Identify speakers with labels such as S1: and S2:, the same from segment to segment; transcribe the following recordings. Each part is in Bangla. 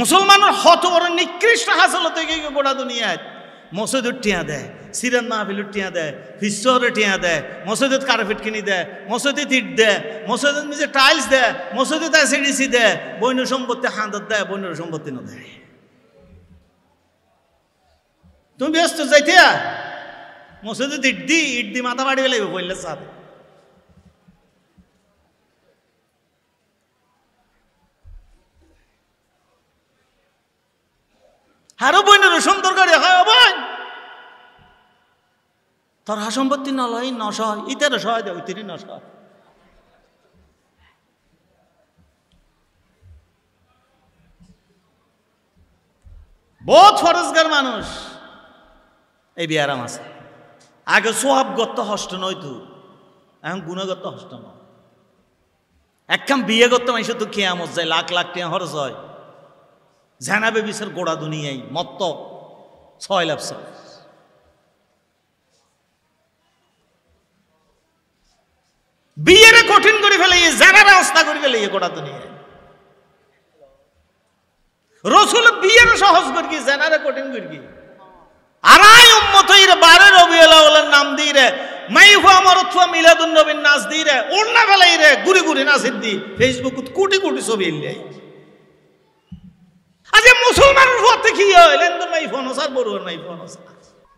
S1: মুসলমানের হত বড় নিকৃষ্ট হাসল থেকে গোড়া দুনিয়ায় মসজিদ টিয়া দেয় সিরান মাহফিল টিয়া দেয় হিসরে টিয়া দেয় মসজিদ কার্পেট কিনি দেয় মসজিদ ইট দেয় মসজিদ নিজে টাইলস দেয় মসজিদ এসিডিসি দেয় বৈন্য সম্পত্তি হাঁদত দেয় বৈন্য সম্পত্তি না দেয় তুমি ব্যস্ত যাইতে মসজিদ ইট দি ইট দি মাথা বাড়ি গেলে বললে সাথে হারো বইনের রসুন তরকারি হয় অবয় তোর সম্পত্তি নলয় নশয় ইতারে সহায় দেয় ইতারি নশয় বহুত ফরজগার মানুষ এই বিয়ারাম আছে আগে সোহাবগত হষ্ট নয় তু এখন গুণগত হষ্ট নয় একখান বিয়ে করতে মানুষ তো খেয়ে আমত যায় লাখ লাখ টিয়া খরচ হয় ঝ্যানাবে বিশের গোড়া দুনিয়াই মত্ত ছয় লাভ বিয়েরে কঠিন করে ফেলে জানার অবস্থা করে ফেলে গোটা দুনিয়ায় রসুল বিয়ের সহজ করি জেনারে কঠিন করি আরাই উম্মত ইরে বারে রবিউলাউলের নাম দিয়ে রে মাইফু আমার উৎফা মিলাদুন নবীর নাচ দিই রে ওড়না ফেলাই রে গুড়ি গুড়ি নাচের দি ফেসবুক কোটি কোটি ছবি ইল্লাই আজ মুসলমানের হতে কি হয় লেন্দর নাই ফোন আসার বড়ুয়ার নাই ফোন আসার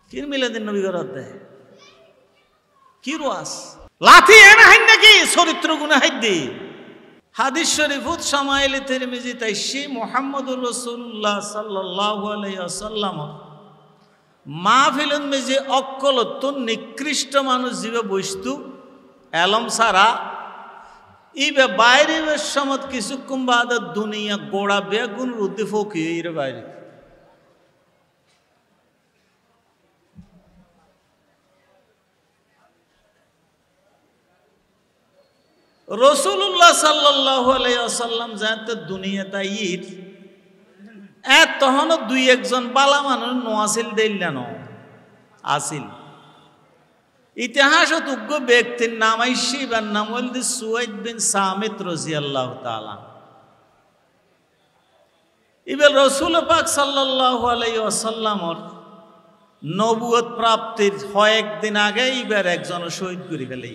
S1: কি মিলাদিন নবী গরাত দেয় কি রোয়াস লাথি এনা হাইন নাকি চরিত্র গুণা হাইদ দি হাদিস শরীফুত সামাইলে তিরমিজি তাইশি মোহাম্মদুর রসুল্লাহ সাল্লাহ আলাইসাল্লাম মাহফিলন মেজি অক্কলত্ব নিকৃষ্ট মানুষ জীবে বস্তু এলম সারা ইবে বাইরে সমত কিছুক্ষণ বাদ দুনিয়া গোড়া বেগুন রুদ্ধি ফকি এর বাইরে রসুল্লাহ সাল্লাহ আলাইসাল্লাম যাতে দুনিয়া তাই ইর এ তখন দুই একজন বালা মানুষ নোয়াছিল দিল্লানো আসিল ইতিহাস তুজ্ঞ ব্যক্তির নাম আইসি বা নাম সুয়েদ বিন সামিত রজি আল্লাহ তালা ইবেল রসুল পাক সাল্লাহ আলাই আসাল্লামর নবুয়ত প্রাপ্তির কয়েকদিন আগে ইবার একজন শহীদ করি ফেলে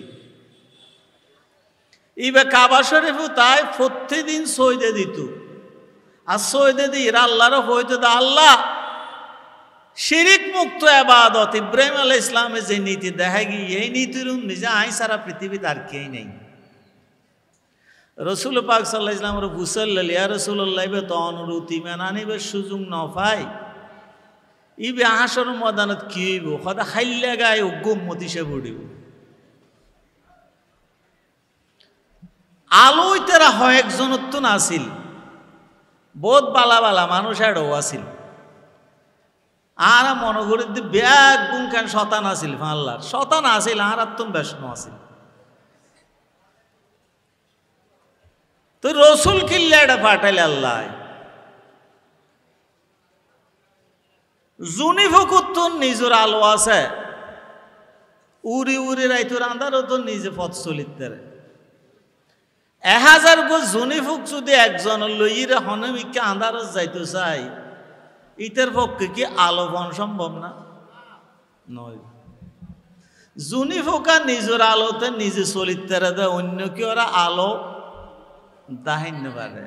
S1: ইবে কাবা শরীফ তাই প্রতিদিন সৈদে দিত আর সৈদে দিয়ে আল্লাহর হইতে আল্লাহ শিরিক মুক্ত আবাদত ইব্রাহিম আল ইসলামের যে নীতি দেখা গিয়ে এই নীতির নিজে আই সারা পৃথিবীতে আর কেই নেই রসুল পাক সাল্লাহ ইসলাম রফুসল্লা রসুল রসুল্লাহ তো অনুরুতি মেনানিবে সুযোগ ন পাই বে হাসর মদানত কি হইব সদা হাইল্লা গায়ে মতি সে বুড়িব আলোই তারা হয় একজনত্ব নাছিল বহুত বালা বালা মানুষ আরও আছিল আর মনে করি ব্যাগ গুমখান শতান আসিল ফাল্লার শতান আসিল আর আত্ম ব্যস্ন আসিল তো রসুল কিল্লা এটা পাঠাইলে আল্লাহ জুনি ফকুত্তর নিজের আলো আছে উড়ি উড়ি রাইতুর আন্দারও তো নিজে পথ এ হাজার গো জুনি ফুক যদি একজন লইরে হনমিকে আন্দারও যাইতে চায় ইটার পক্ষে কি আলো বন সম্ভব না নয় জুনি ফোকা নিজের আলোতে নিজে চলিত দেয় অন্য কি ওরা আলো দাহিন্য পারে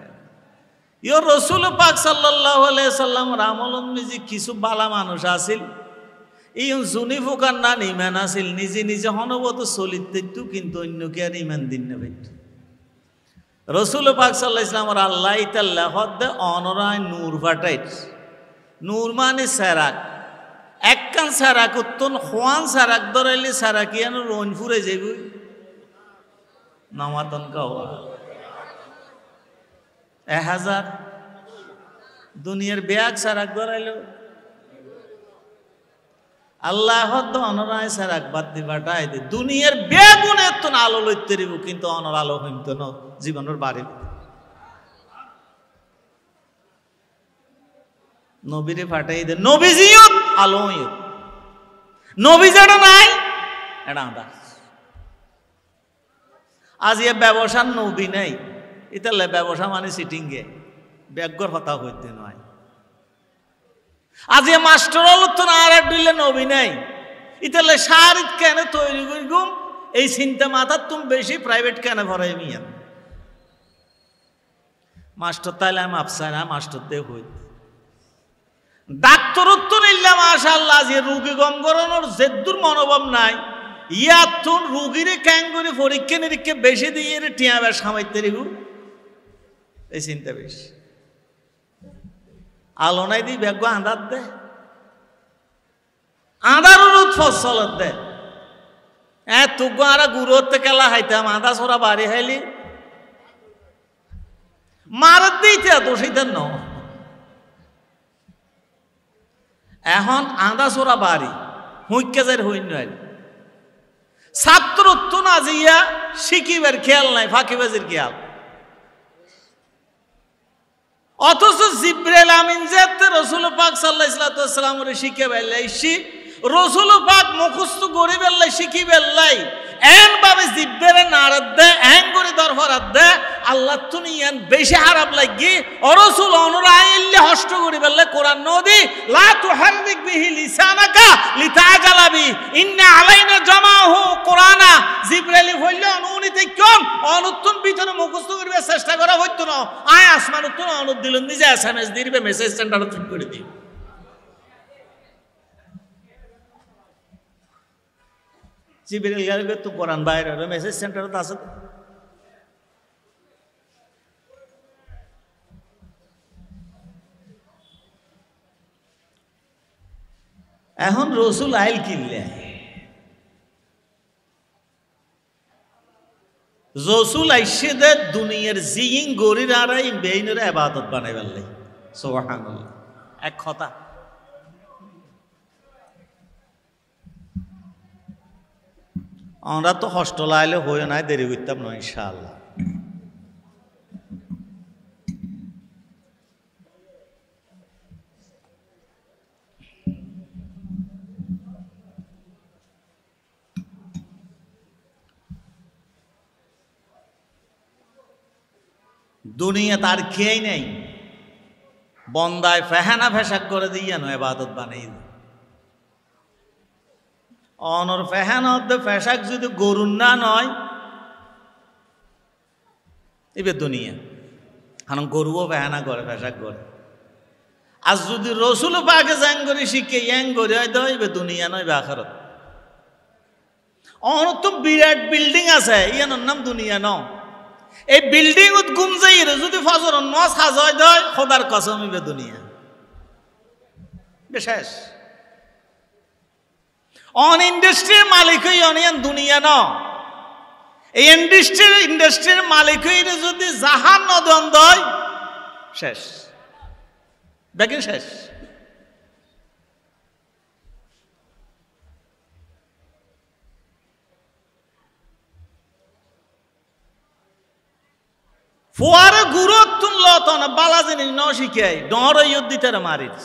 S1: ইয় রসুল পাক সাল্লাহ সাল্লাম রামলন নিজে কিছু বালা মানুষ আছিল এই জুনি ফোকার নান ইমান আছিল নিজে নিজে হনবত চলিতে কিন্তু অন্য কে আর ইমান দিন নেবে পাইত রসুল পাক সাল্লাহ ইসলাম আল্লাহ ইতাল্লাহ অনরায় নূর ফাটাইট নুরমানি স্যারাক একখান সারাক উত্তন খোয়ান স্যারাক ধরাইলে স্যারাকিয়ান রঞ্জপুরে যাইব নামাতন কাওয়া এক হাজার দুনিয়ার ব্যাগ সারাক দরাইল আল্লাহ অনরায় সারাক বাদ দিবাটাই দুনিয়ার বেগুনে তো আলো লইতে কিন্তু অনর আলো হইত জীবনের বাড়ি নবীরে ফাটাই দেন নবীজি আলময়ত নবী যেটা নাই এটা আদা আজ এ ব্যবসার নবী নাই ইতালে ব্যবসা মানে সিটিংয়ে ব্যাগর কথা হইতে নয় আজ এ মাস্টর তো না আর দিলে নবী নাই ইতালে সার কেন তৈরি গুম এই চিন্তা মাথার তুমি বেশি প্রাইভেট কেন ভরাই মিয়া মাস্টর তাইলে আমি না মাস্টর দিয়ে হইতে ডাক্তরত্ব নিলাম মাশাল্লাহ যে রুগী গম করানোর জেদ্দুর মনোভাব নাই ইয়াতুন রুগীরে ক্যাং করে পরীক্ষা নিরীক্ষা বেশি দিয়ে রে টিয়া বেশ সামাইতে রেগু এই চিন্তা বেশ আলোনাই দি ব্যাগ আঁধার দে আঁধার রুদ ফসলত দে হ্যাঁ তুগ আরা গুরুতে কেলা হাইতাম আঁধা সরা বাড়ি হাইলি মারত দিতে দোষীদের নয় এখন আদা সোরা বাড়ি হুঁকাজের হইন ছাত্র তো না জিয়া সিকিমের খেয়াল নাই ফাঁকিবাজির খেয়াল অথচ জিব্রাইল আমিন যে রসুল পাক সাল্লাহ ইসলাতামের শিখে বেলাইছি রসুল পাক মুখস্থ গরিব আল্লাহ এন ভাবে জিব্বের নাড়াত দে এন করে দরফরাত দে আল্লাহ তুমি এন বেশি হারাপ লাগি অরসুল অনুরায় এল্লে হষ্ট করি বললে কোরআন নদী লা তুহাররিক বিহি লিসানাকা লিতাজালাবি ইন্না আলাইনা জামাহু কোরআনা জিব্রাইল হইল অনুনি তেকম অনুত্তম পিছনে মুখস্থ করিবে চেষ্টা করা হইতো না আয় আসমান উত্তর অনুদ দিলেন নিজে এসএমএস দিবে মেসেজ সেন্টারে ঠিক করে দিই জিবিরিল গালিবের তো কোরআন বাইরে মেসেজ সেন্টারে তো আছে এখন রসুল আইল কিনলে রসুল আইসে দে দুনিয়ার জিং গরির আড়াই বেইনের আবাদত বানাই লাই সোহান এক কথা আমরা তো হস্টেল আইলে হয়ে নাই দেরি করতাম নয় ইনশাল্লাহ দুনিয়া তার খেয়েই নেই বন্দায় ফেহানা ফেসাক করে দিয়ে নয় বাদত বানিয়ে অনর ফেহান ফেসাক যদি গরুর না নয় এবার দুনিয়া কারণ গরুও ফেহানা করে ফেসাক করে আর যদি রসুল পাকে জ্যাং করে শিখে ইয়াং করে হয়তো এবার দুনিয়া নয় বাখারত অনর তো বিরাট বিল্ডিং আছে ইয়ানোর নাম দুনিয়া ন এই বিল্ডিং উত গুম যাই যদি ফজর ন সাজ হয় দয় খোদার কসম এবার দুনিয়া বিশেষ অন ইন্ডাস্ট্রির মালিক হই অনিয়ান দুনিয়া ন এই ইন্ডাস্ট্রির ইন্ডাস্ট্রির মালিক হইলে যদি জাহান নদন শেষ দেখেন শেষ ফুয়ারে গুরুত্ব লতন বালাজিনী ন শিখাই ডর ইয়ুদ্দিতের মারিস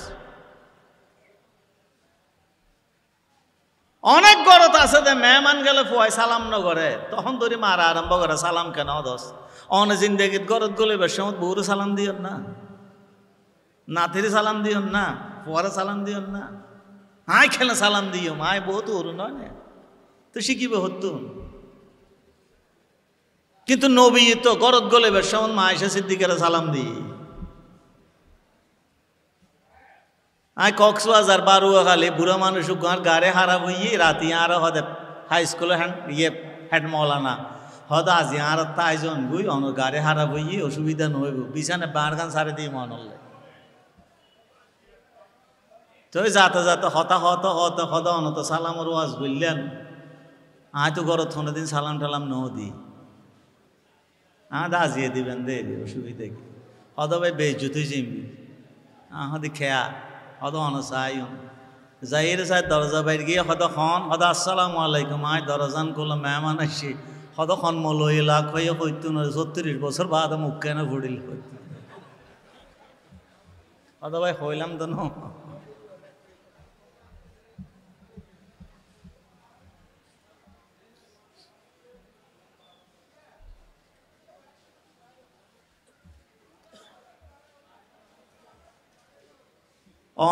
S1: অনেক গরত আছে যে মেহমান গেলে ফুয়াই সালাম ন করে তখন ধরি মারা আরম্ভ করে সালাম কেন দস অনে জিন্দেগিত গরত গলে সময় বউরে সালাম দিও না নাতির সালাম দিও না ফুয়ারে সালাম দিও না আয় খেলে সালাম দিও আয় বহুত ওরু নয় তো শিখিবে হতুন কিন্তু নবী তো গরত গলে সময় মা এসে সিদ্দিকেরা সালাম দিই আমি কক্সবাজার খালি বুড়ো মানুষ গাঁর গাড়ি হারাব হইয়ে রাতে আর হদে হাই স্কুলে হ্যাঁ ইয়ে হেড মলানা হদ আজি আর তাইজন বুই অন গাড়ি হারাব হইয়ে অসুবিধা নহইব বিছানে বাঁড় গান সারে দিয়ে মনলে তো যাতে যাতে হতা হত হত হত অনত সালামর ওয়াজ বললেন আয় তো গরত দিন সালাম টালাম ন দি আদা আজিয়ে দিবেন দে অসুবিধা কি হদ ভাই বেজুতি জিমবি আহ খেয়া হদ অনসাই জাহির সাহেব দরজা বাইর গিয়ে হদ খন হদ আসসালাম আলাইকুম আয় দরজান করলাম মেহমান আসি হদ খন মলই লাখ হয়ে হইত ছত্রিশ বছর বাদ মুখ কেন ঘুরিল হইত হদ ভাই হইলাম তো ন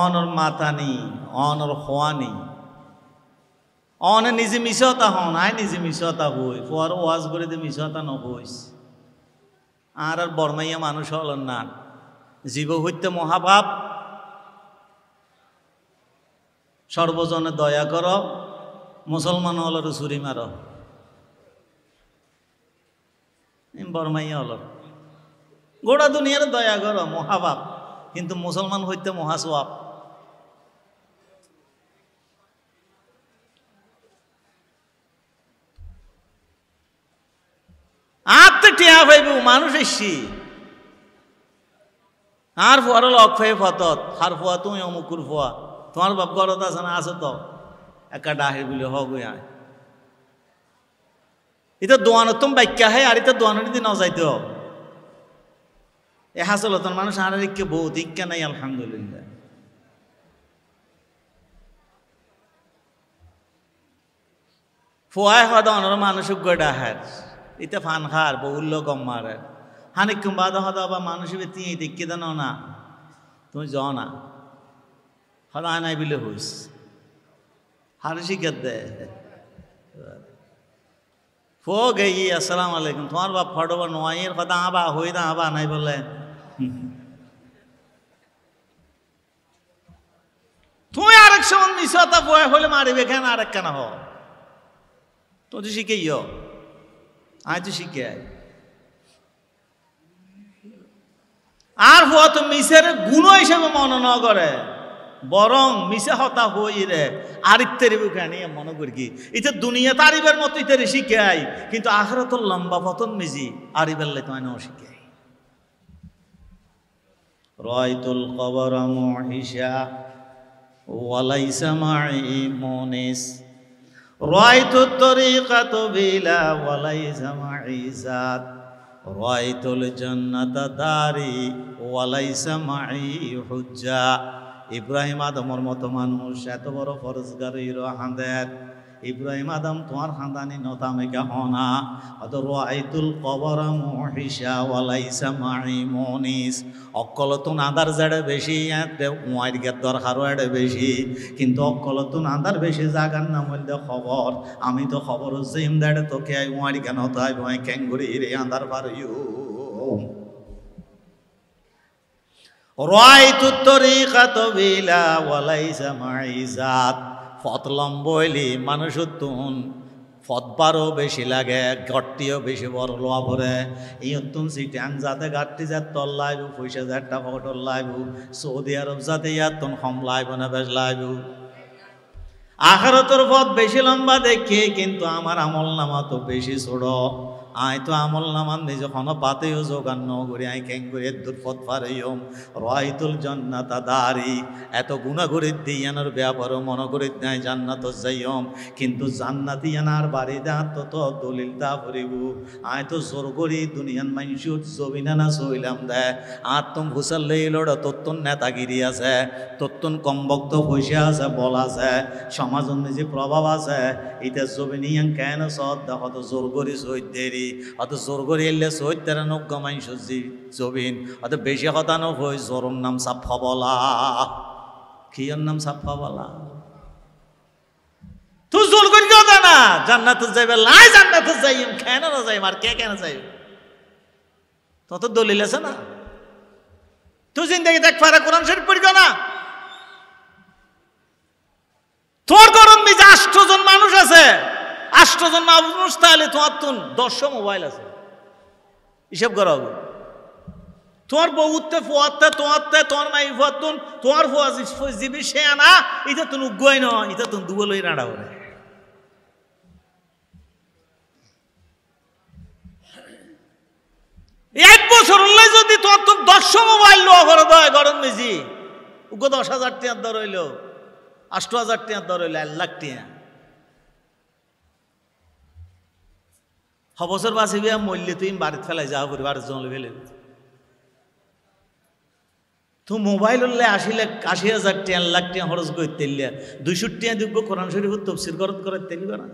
S1: অনর মাতা নেই অনর হওয়া নেই অনে নিজে মিশতা হন আয় নিজে মিশতা হই ফর ওয়াজ করে দিয়ে মিশতা ন হইস আর আর বর্ণাইয়া মানুষ হল না জীব হইতে মহাভাব সর্বজনে দয়া কর মুসলমান হলর ছুরি মার বর্মাইয়া হল গোড়া দুনিয়ার দয়া কর মহাভাব কিন্তু মুসলমান হইতে মহাসোয়াব আত্মে টিয়া ভাইব মানুষ এসছি আর ফুয়ার লক ফে ফতত হার ফুয়া তুমি অমুকুর ফুয়া তোমার বাপ গরত আছে না আছো তো একা ডাহে বলে হগুই আয় এটা দোয়ানোত্তম বাক্যা হয় আর এটা দোয়ানোর দিন যাইতে হবে এ হাসল হাসলতন মানুষ আর ইক্যে বহুত ইক্যা নাই আলহামদুলিল্লাহ ফোয়াই হদা অনর মানুষ গোডা হার এটা ফান খার বহুল্য গম মারে হানিক বাদা হদা বা মানুষ তিয়ে দেখি দেন না তুমি জ না হদা আনাই বিলে হুস হার শিখার দে ফো গে আসসালাম আলাইকুম তোমার বাপ ফটোবা নোয়াইয়ের কথা আবা হই না আবা নাই বলে তুই আরেক সময় নিশতা বয় হলে মারিবে কেন আরেক কেন হ তো তুই শিখে ইয় আয় তো শিখে আয় আর হওয়া তো মিসের গুণ হিসেবে মনে ন করে বরং মিশে হতা হই রে আরিত্যের বুকানি মনে করি কি এটা দুনিয়া তারিবের মতো ইতারে আই কিন্তু আখরাত লম্বা পতন মিজি আরিবের লাই তোমায় শিখাই রয়তুল কবর মহিষা ওয়ালাইসা মাই মনিস রয়তুল তরিকা বিলা ওয়ালাইসা মাই জাত রয়তুল জন্নাত দারি ওয়ালাইসা মাই হুজ্জা ইব্রাহিম আদমর মতো মানুষ এত বড় ফরজগারি রহাদের ইব্রাহিম আদম তোমার খানদানি নতামে কেহনা অত রাইতুল কবর মহিষা ওয়ালাইসা মাই মনিস অকলতুন আদার জাড়ে বেশি উমাইর গে দরকারও এড়ে বেশি কিন্তু অকলতুন আদার বেশি জাগার নাম হইলে খবর আমি তো খবর জিম দাঁড়ে তোকে আই ওয়াইট কেন তাই ভয় ক্যাঙ্গুরি রে আদার পারিও রাইতু তরিকা তবিলা ওয়ালাইসা মাই জাত ফত লম্ব হইলি মানুষ তুন ফতবারও বেশি লাগে ঘরটিও বেশি বড় লোয়া এই ইয়তুন সিটান যাতে ঘাটটি যা তল লাইব পয়সা যাটা ফকটল লাইব সৌদি আরব যাতে ইয়াতুন হম লাইব না বেশ লাইব আখারতর পথ বেশি লম্বা দেখি কিন্তু আমার আমল নামা তো বেশি ছোট আয় তো আমল নামান নিজে হন পাতেও যোগান ন আয় ক্যাং করে দুর্পথ ফারেয়ম রয়তুল জন্নাতা দারি এত গুণা করে দিয়ানোর ব্যাপার মনে করে দেয় জান্নাত যাইম কিন্তু জান্নাতি আনার বাড়ি দা তো তো দলিল দা ভরিব আয় তো জোর করি দুনিয়ান মানুষ জবিনা না সইলাম দে আর তুম হুসাল্লে লড় নেতা নেতাগিরি আছে তোত্তন কমবক্ত পয়সা আছে বল আছে সমাজ যে প্রভাব আছে এটা জবিনিয়ান কেন সদ্দা তো জোর করি সৈদ্যেরি অত জোর করে এলে সৈত তেরা মাইন জবিন অত বেশি কথা নয় জোরম নাম সাফা বলা খিয়র নাম সাফা বলা তু জোর করি না যাইবে লাই কেন না আর কে কেন তত দলিল আছে না তু জিন্দগি দেখ পারা কোরআন শরীফ পড়িও না তোর গরম মিজে জন মানুষ আছে আষ্টজন মানুষ তাহলে তোমার তো দশশো মোবাইল আছে হিসাব করা হবে তোমার বউতে ফুয়াতে তোমারতে তোমার মাই ফুয়াতুন তোমার ফুয়া জিবি সে আনা এটা তুমি উগ্রই নয় এটা তুমি দুবলই রাড়াও না এক বছর হলে যদি তোমার তো দশশো মোবাইল লো অপরাধ হয় গরম মেজি উগ্র দশ হাজার টিয়ার দর হইল আষ্ট হাজার টিয়ার দর হইল এক লাখ টিয়া হবসর বাঁচি বিয়া মরলে তুই বাড়ি ফেলাই যাওয়া পরিবার জল ফেলে তো মোবাইল উল্লে আসিলে আশি হাজার টিয়া লাখ টিয়া খরচ করে তেলিয়া দুইশো টিয়া দিব্য কোরআন শরীফ তফসির গরত করে তেলিব না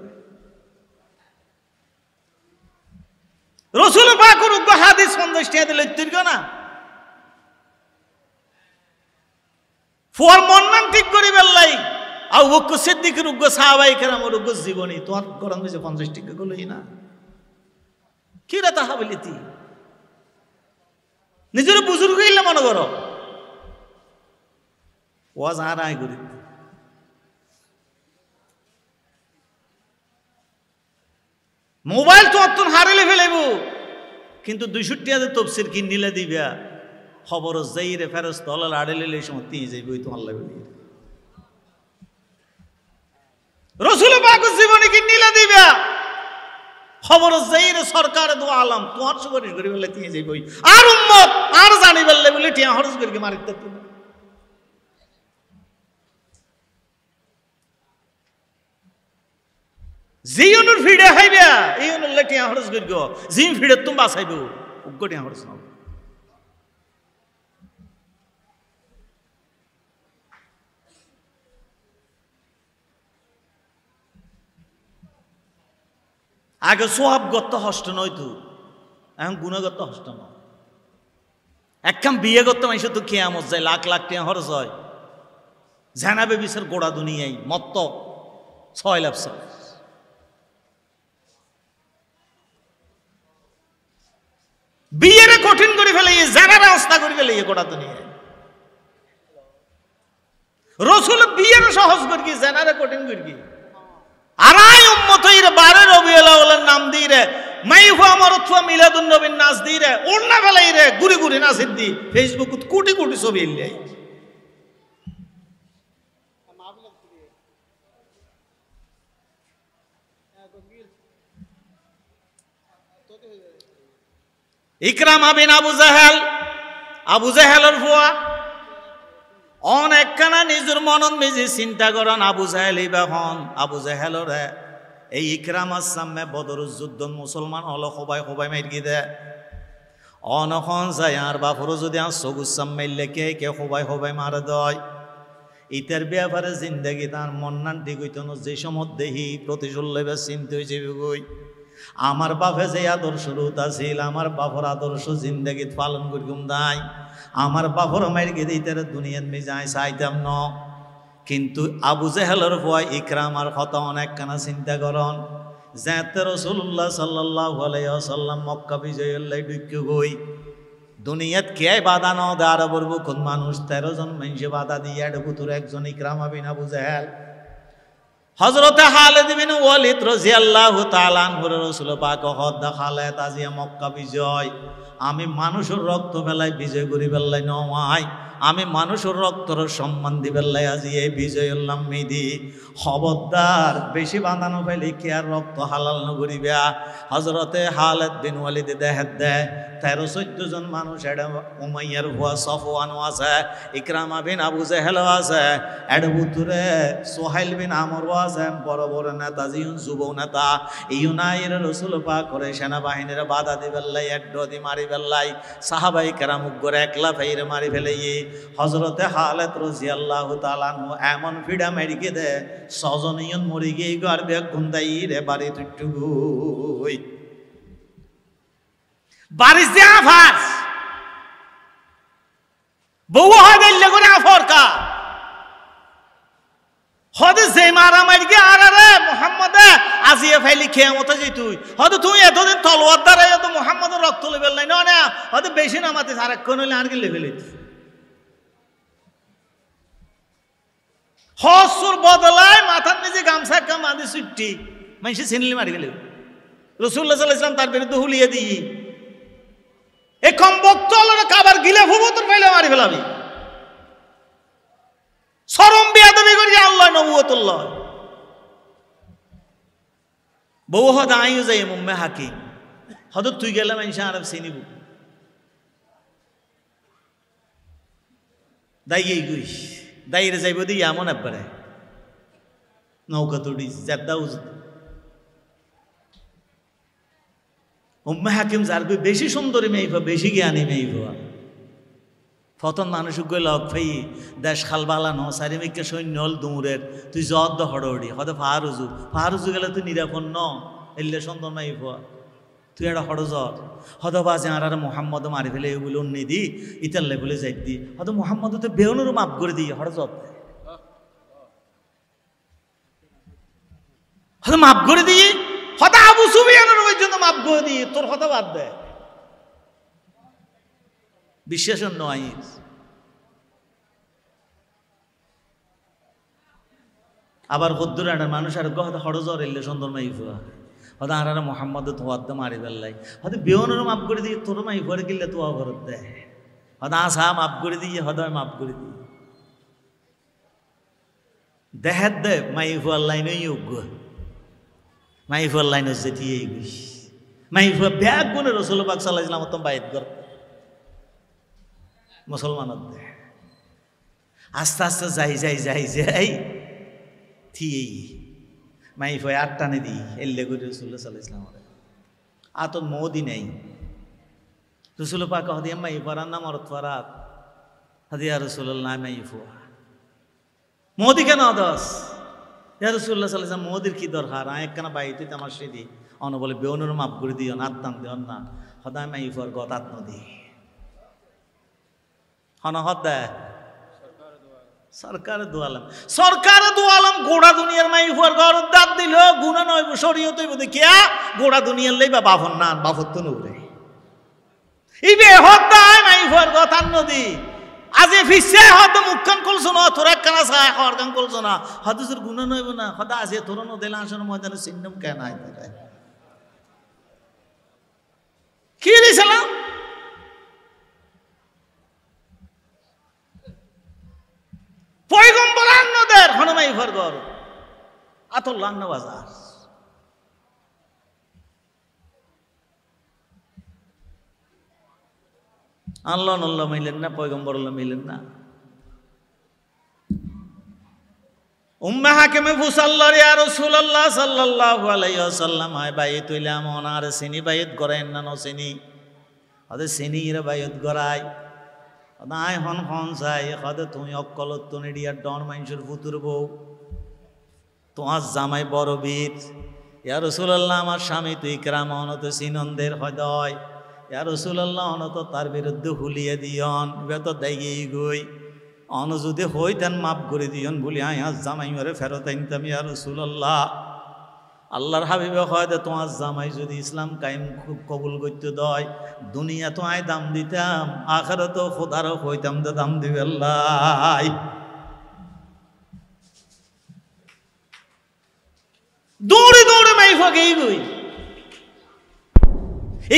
S1: রসুল পাকুর হাদিস সন্দেশ টিয়া দিলে তিরগ না ফোর মন্নান ঠিক করি বেল্লাই আর ওকে সিদ্দিকের উগ্র সাহাবাই কেরাম উগ্র জীবনী তোমার কোরআন হয়েছে পঞ্চাশ টিকা গুলোই না কি রে তাহা বলিতি নিজের বুজুর্গ ইলে মনে করো ওয়াজ আর আয় করি মোবাইল তো অত হারিলে ফেলেব কিন্তু দুইশো টিয়াতে তফসির কি নিলে দিবা খবর যাই রে ফেরস তলাল আড়েলে এই সময় তিয়ে যাইব ওই তোমার লাগবে রসুল জীবনে কি নিলে দিবা খবর যেইরে সরকার দু আলম তোমার সুপারিশ করি বললে তিয়ে যাই বই আর উম্মত আর জানি বললে বলে টিয়া হরস করি মারিতে তুমি যে অনুর ফিড়ে হাইবা এই অনুর লেটিয়া হরস করি গো জিম ফিড়ে তুমি বাসাইব উগ্গটিয়া হরস নাও আগে সোহাবগত হষ্ট নয় তো এখন গুণগত হষ্ট নয় একখান বিয়ে করতে মানুষ তো কেয়ামত যায় লাখ লাখ টিয়া হরস হয় ঝেনাবে বেবিসের গোড়া দুনিয়াই মত্ত ছয় লাভ বিয়েরে কঠিন করে ফেলে জেনারে অস্তা করে ফেলে গোড়া দুনিয়ায় রসুল বিয়ের সহজ করি জেনারে কঠিন করে আরাই উম্মতইর বারে রবিউল আউলের নাম দিই রে মাইহু আমার উৎফা মিলাদুন নবীর নাচ দিই রে ওড়না বেলাই রে গুড়ি গুড়ি নাচের দি ফেসবুকত কোটি কোটি ছবি ইল্লাই ইকরামা বিন আবু জাহেল আবু জাহেলের ফুয়া অনেকখানা নিজের মনত মেজি চিন্তা করেন আবু জাহেলি বা আবু আবু জাহেলরে এই ইকরাম আসামে বদর যুদ্ধ মুসলমান হলো সবাই সবাই মাইরগি দে অনখন যায় আর বাপুরও যদি আর সবুজ মেললে কে কে সবাই সবাই মারে দয় ইতার ব্যাপারে জিন্দেগি তার মন্নান ঠিক হইতন যে সমত দেহি প্রতিশোধ লেবে চিন্তা হয়েছে গই আমার বাপে যে আদর্শ রুত আছিল আমার বাপর আদর্শ জিন্দগিত পালন করিম দাই আমার বাপর মায়ের দুনিয়া দুনিয়ার মিজাই চাইতাম ন কিন্তু আবু জেহেলের ভয় ইকরাম আর হতা অনেক কানা চিন্তা করন যাতে রসুল্লাহ সাল্লাহ সাল্লাম মক্কা বিজয়ল্লাই ডুক্য গই দুনিয়াত কে বাধা ন দাঁড়াবো কোন মানুষ তেরো জন মানুষে বাধা দিয়ে ডুকুতুর একজন ইকরাম আবিন আবু জেহেল
S2: হজরতে হালেদ
S1: বিন ওয়ালিদ রাজিয়াল্লাহু তাআলা আনহুর রাসূল পাক হদ দেখালে তাজিয়া মক্কা বিজয় আমি মানুষের রক্ত মেলায় বিজয় করি বেলায় নয় আমি মানুষের রক্তর সম্মান দিবেন আজি এই বিজয়ুল্লাম মেদি খবরদার বেশি বাঁধানো ফেলি কি আর রক্ত হালাল নগরিবা হজরতে হালেদ বিন ওয়ালিদে দেহের দে তেরো চোদ্দ জন মানুষ এটা উমাইয়ার হুয়া সফওয়ানও আছে ইকরামা বিন আবু জেহেল আছে এড বুতুরে সোহাইল বিন আমরও আছে বড় বড় নেতা জিউন যুব নেতা ইউনাইয়ের রসুল পা করে সেনাবাহিনীর বাধা দিবেল্লাই এক দি মারি বেল্লাই সাহাবাই কেরামুক করে একলা ফেইরে মারি ফেলেই হজরতে হালেত রোজি আল্লাহ তালানু এমন ফিডা মেরিকে দে সজনীয় মরি গিয়ে গর্বে ঘুন্দাই রে বাড়ি তুটুকু বাড়ি যে ফাইলি তুই তলোয়ার দ্বারা এত রক্ত লেবেল নাই না বেশি নামাতে আর হলে আর কি লেবেল হসুর বদলায় মাথার নিজে গামছা একটা মাদি সুট্টি মানুষে সিনলি মারি গেল রসুল্লাহ সাল্লাহ ইসলাম তার বিরুদ্ধে হুলিয়ে দিই এ কম্বক্ত কাবার গিলে ফুবো তোর পাইলে মারি ফেলাবি সরম বিয়াদবি করি আল্লাহ নবুয়তুল্লাহ বউ হদ আইও যাই মুম্মে হাকি হদ তুই গেলে মানুষ আরব সিনিব দাইয়েই গইস দাইরে যাইব দি এমন একবারে নৌকা তুড়ি জেদ্দা উজদ উম্মা হাকিম যার বেশি সুন্দরী মেয়ে বেশি জ্ঞানী মেয়ে ভুয়া ফতন মানুষ গই লগ ফাই দেশ খালবালা ন সারি সৈন্য হল দৌড়ের তুই জদ হড়ি হতে ফাহার উজু ফাহার উজু গেলে তুই নিরাপন্ন এলে সন্তান মাই ভুয়া তুই এটা হরজর হদবা যে আর মোহাম্মদ মারি ফেলে এগুলো অন্য দি ইতাল বলে যাই দি হত মোহাম্মদ তো বেউনুর মাপ করে দিই হরজ হয়তো মাপ করে দিই হতা আবু সুবিয়ানোর পর্যন্ত মাপ করে দিই তোর হতা বাদ দেয় বিশ্বাসন নয় আবার হদ্দুরানের মানুষ আর হরজর এলে সুন্দর মাই ফুয়া হয়তো আর মোহাম্মদ তোয়াদ মারি দিল্লাই হয়তো বেহনের মাপ করে দিয়ে তোর মাই ঘর গেলে তো ঘর দেয় হয়তো আসা মাপ করে দিয়ে হদয় মাপ করে দিয়ে দেহের দে মাইফুয়ার লাইন যোগ্য মাইফুয়ার লাইনে যেটিয়েই মাই ফুয়া ব্যাগ গুণে বাক চালাইছিলাম তো বাইত ঘর মুসলমানত দে আস্তে আস্তে যাই যাই যাই যাই থিয়েই মাই ফয়ে আর টানে দিই এল্লে করে রসুল্লা সাল্লাহ ইসলাম আর তো মোদি নেই রসুল পাক হদিয়া মাই ফরার নাম অরত ফরাত হদিয়া রসুল্লাহ মাই ফুয়া মোদি কেন দশ ইয়া রসুল্লাহ সাল্লাহ ইসলাম মোদির কি দরকার আয় কেন একখানা বাইতে আমার সে দিই অন বলে বেউনুর মাপ করে দিও না আত্মান দিও না হদায় মাই ফর গত আত্ম দিই হন হদায় সরকারে দোয়ালাম সরকারে দোয়ালাম গোড়া দুনিয়ার মাই হুয়ার ঘর দাঁত দিল গুণা নয় সরিয়ত দেখিয়া গোড়া দুনিয়ার লই বা বাফন না বাফর তো নৌরে হদ্দায় মাই গতার নদী আজি ফিসে হদ মুখখান কলছো না তোর একখানা সায় হর কান কলছো না হদুসুর গুণা নইব না হদা আজি তোর নদেলা আসন ময়দানে সিন্নম কেন আইতে কি পৈগম্বরান্নদের হনুমাই ভরগর আতল্লান্ন বাজার আল্লাহ নল্লা মিলেন না পয়গম্বর মিলেন না উম্মে হাকিমে ফুসাল্লার ইয়া রাসূলুল্লাহ সাল্লাল্লাহু আলাইহি ওয়াসাল্লাম হয় বাইত হইলাম ওনার সিনি বাইত করেন না নসিনি অদে সিনি রে বাইত করায় নাই হন হন যাই হদে তুমি অকলত নেডিয়ার ডন মানুষের পুতুর বউ তোমার জামাই বড় বীর ইয়া রসুলাল্লাহ আমার স্বামী তুই ক্রাম অনত সিনন্দের হদয় ইয়া রসুলাল্লাহ অনত তার বিরুদ্ধে হুলিয়ে দিয়ন বেত তো দেগিয়ে গই অন যদি হইতেন মাফ করে দিয়ন বলি আয় আজ জামাই মরে ফেরত আনতাম ইয়া রসুলাল্লাহ আল্লাহর হাবিবে হয়তো তোমার জামাই যদি ইসলাম কায়েম খুব কবুল করতে দয় দুনিয়া তো আয় দাম দিতাম আখারে তো খোদারও হইতাম তো দাম দিবে আল্লাহ দৌড়ে দৌড়ে মাই ফাঁকেই গই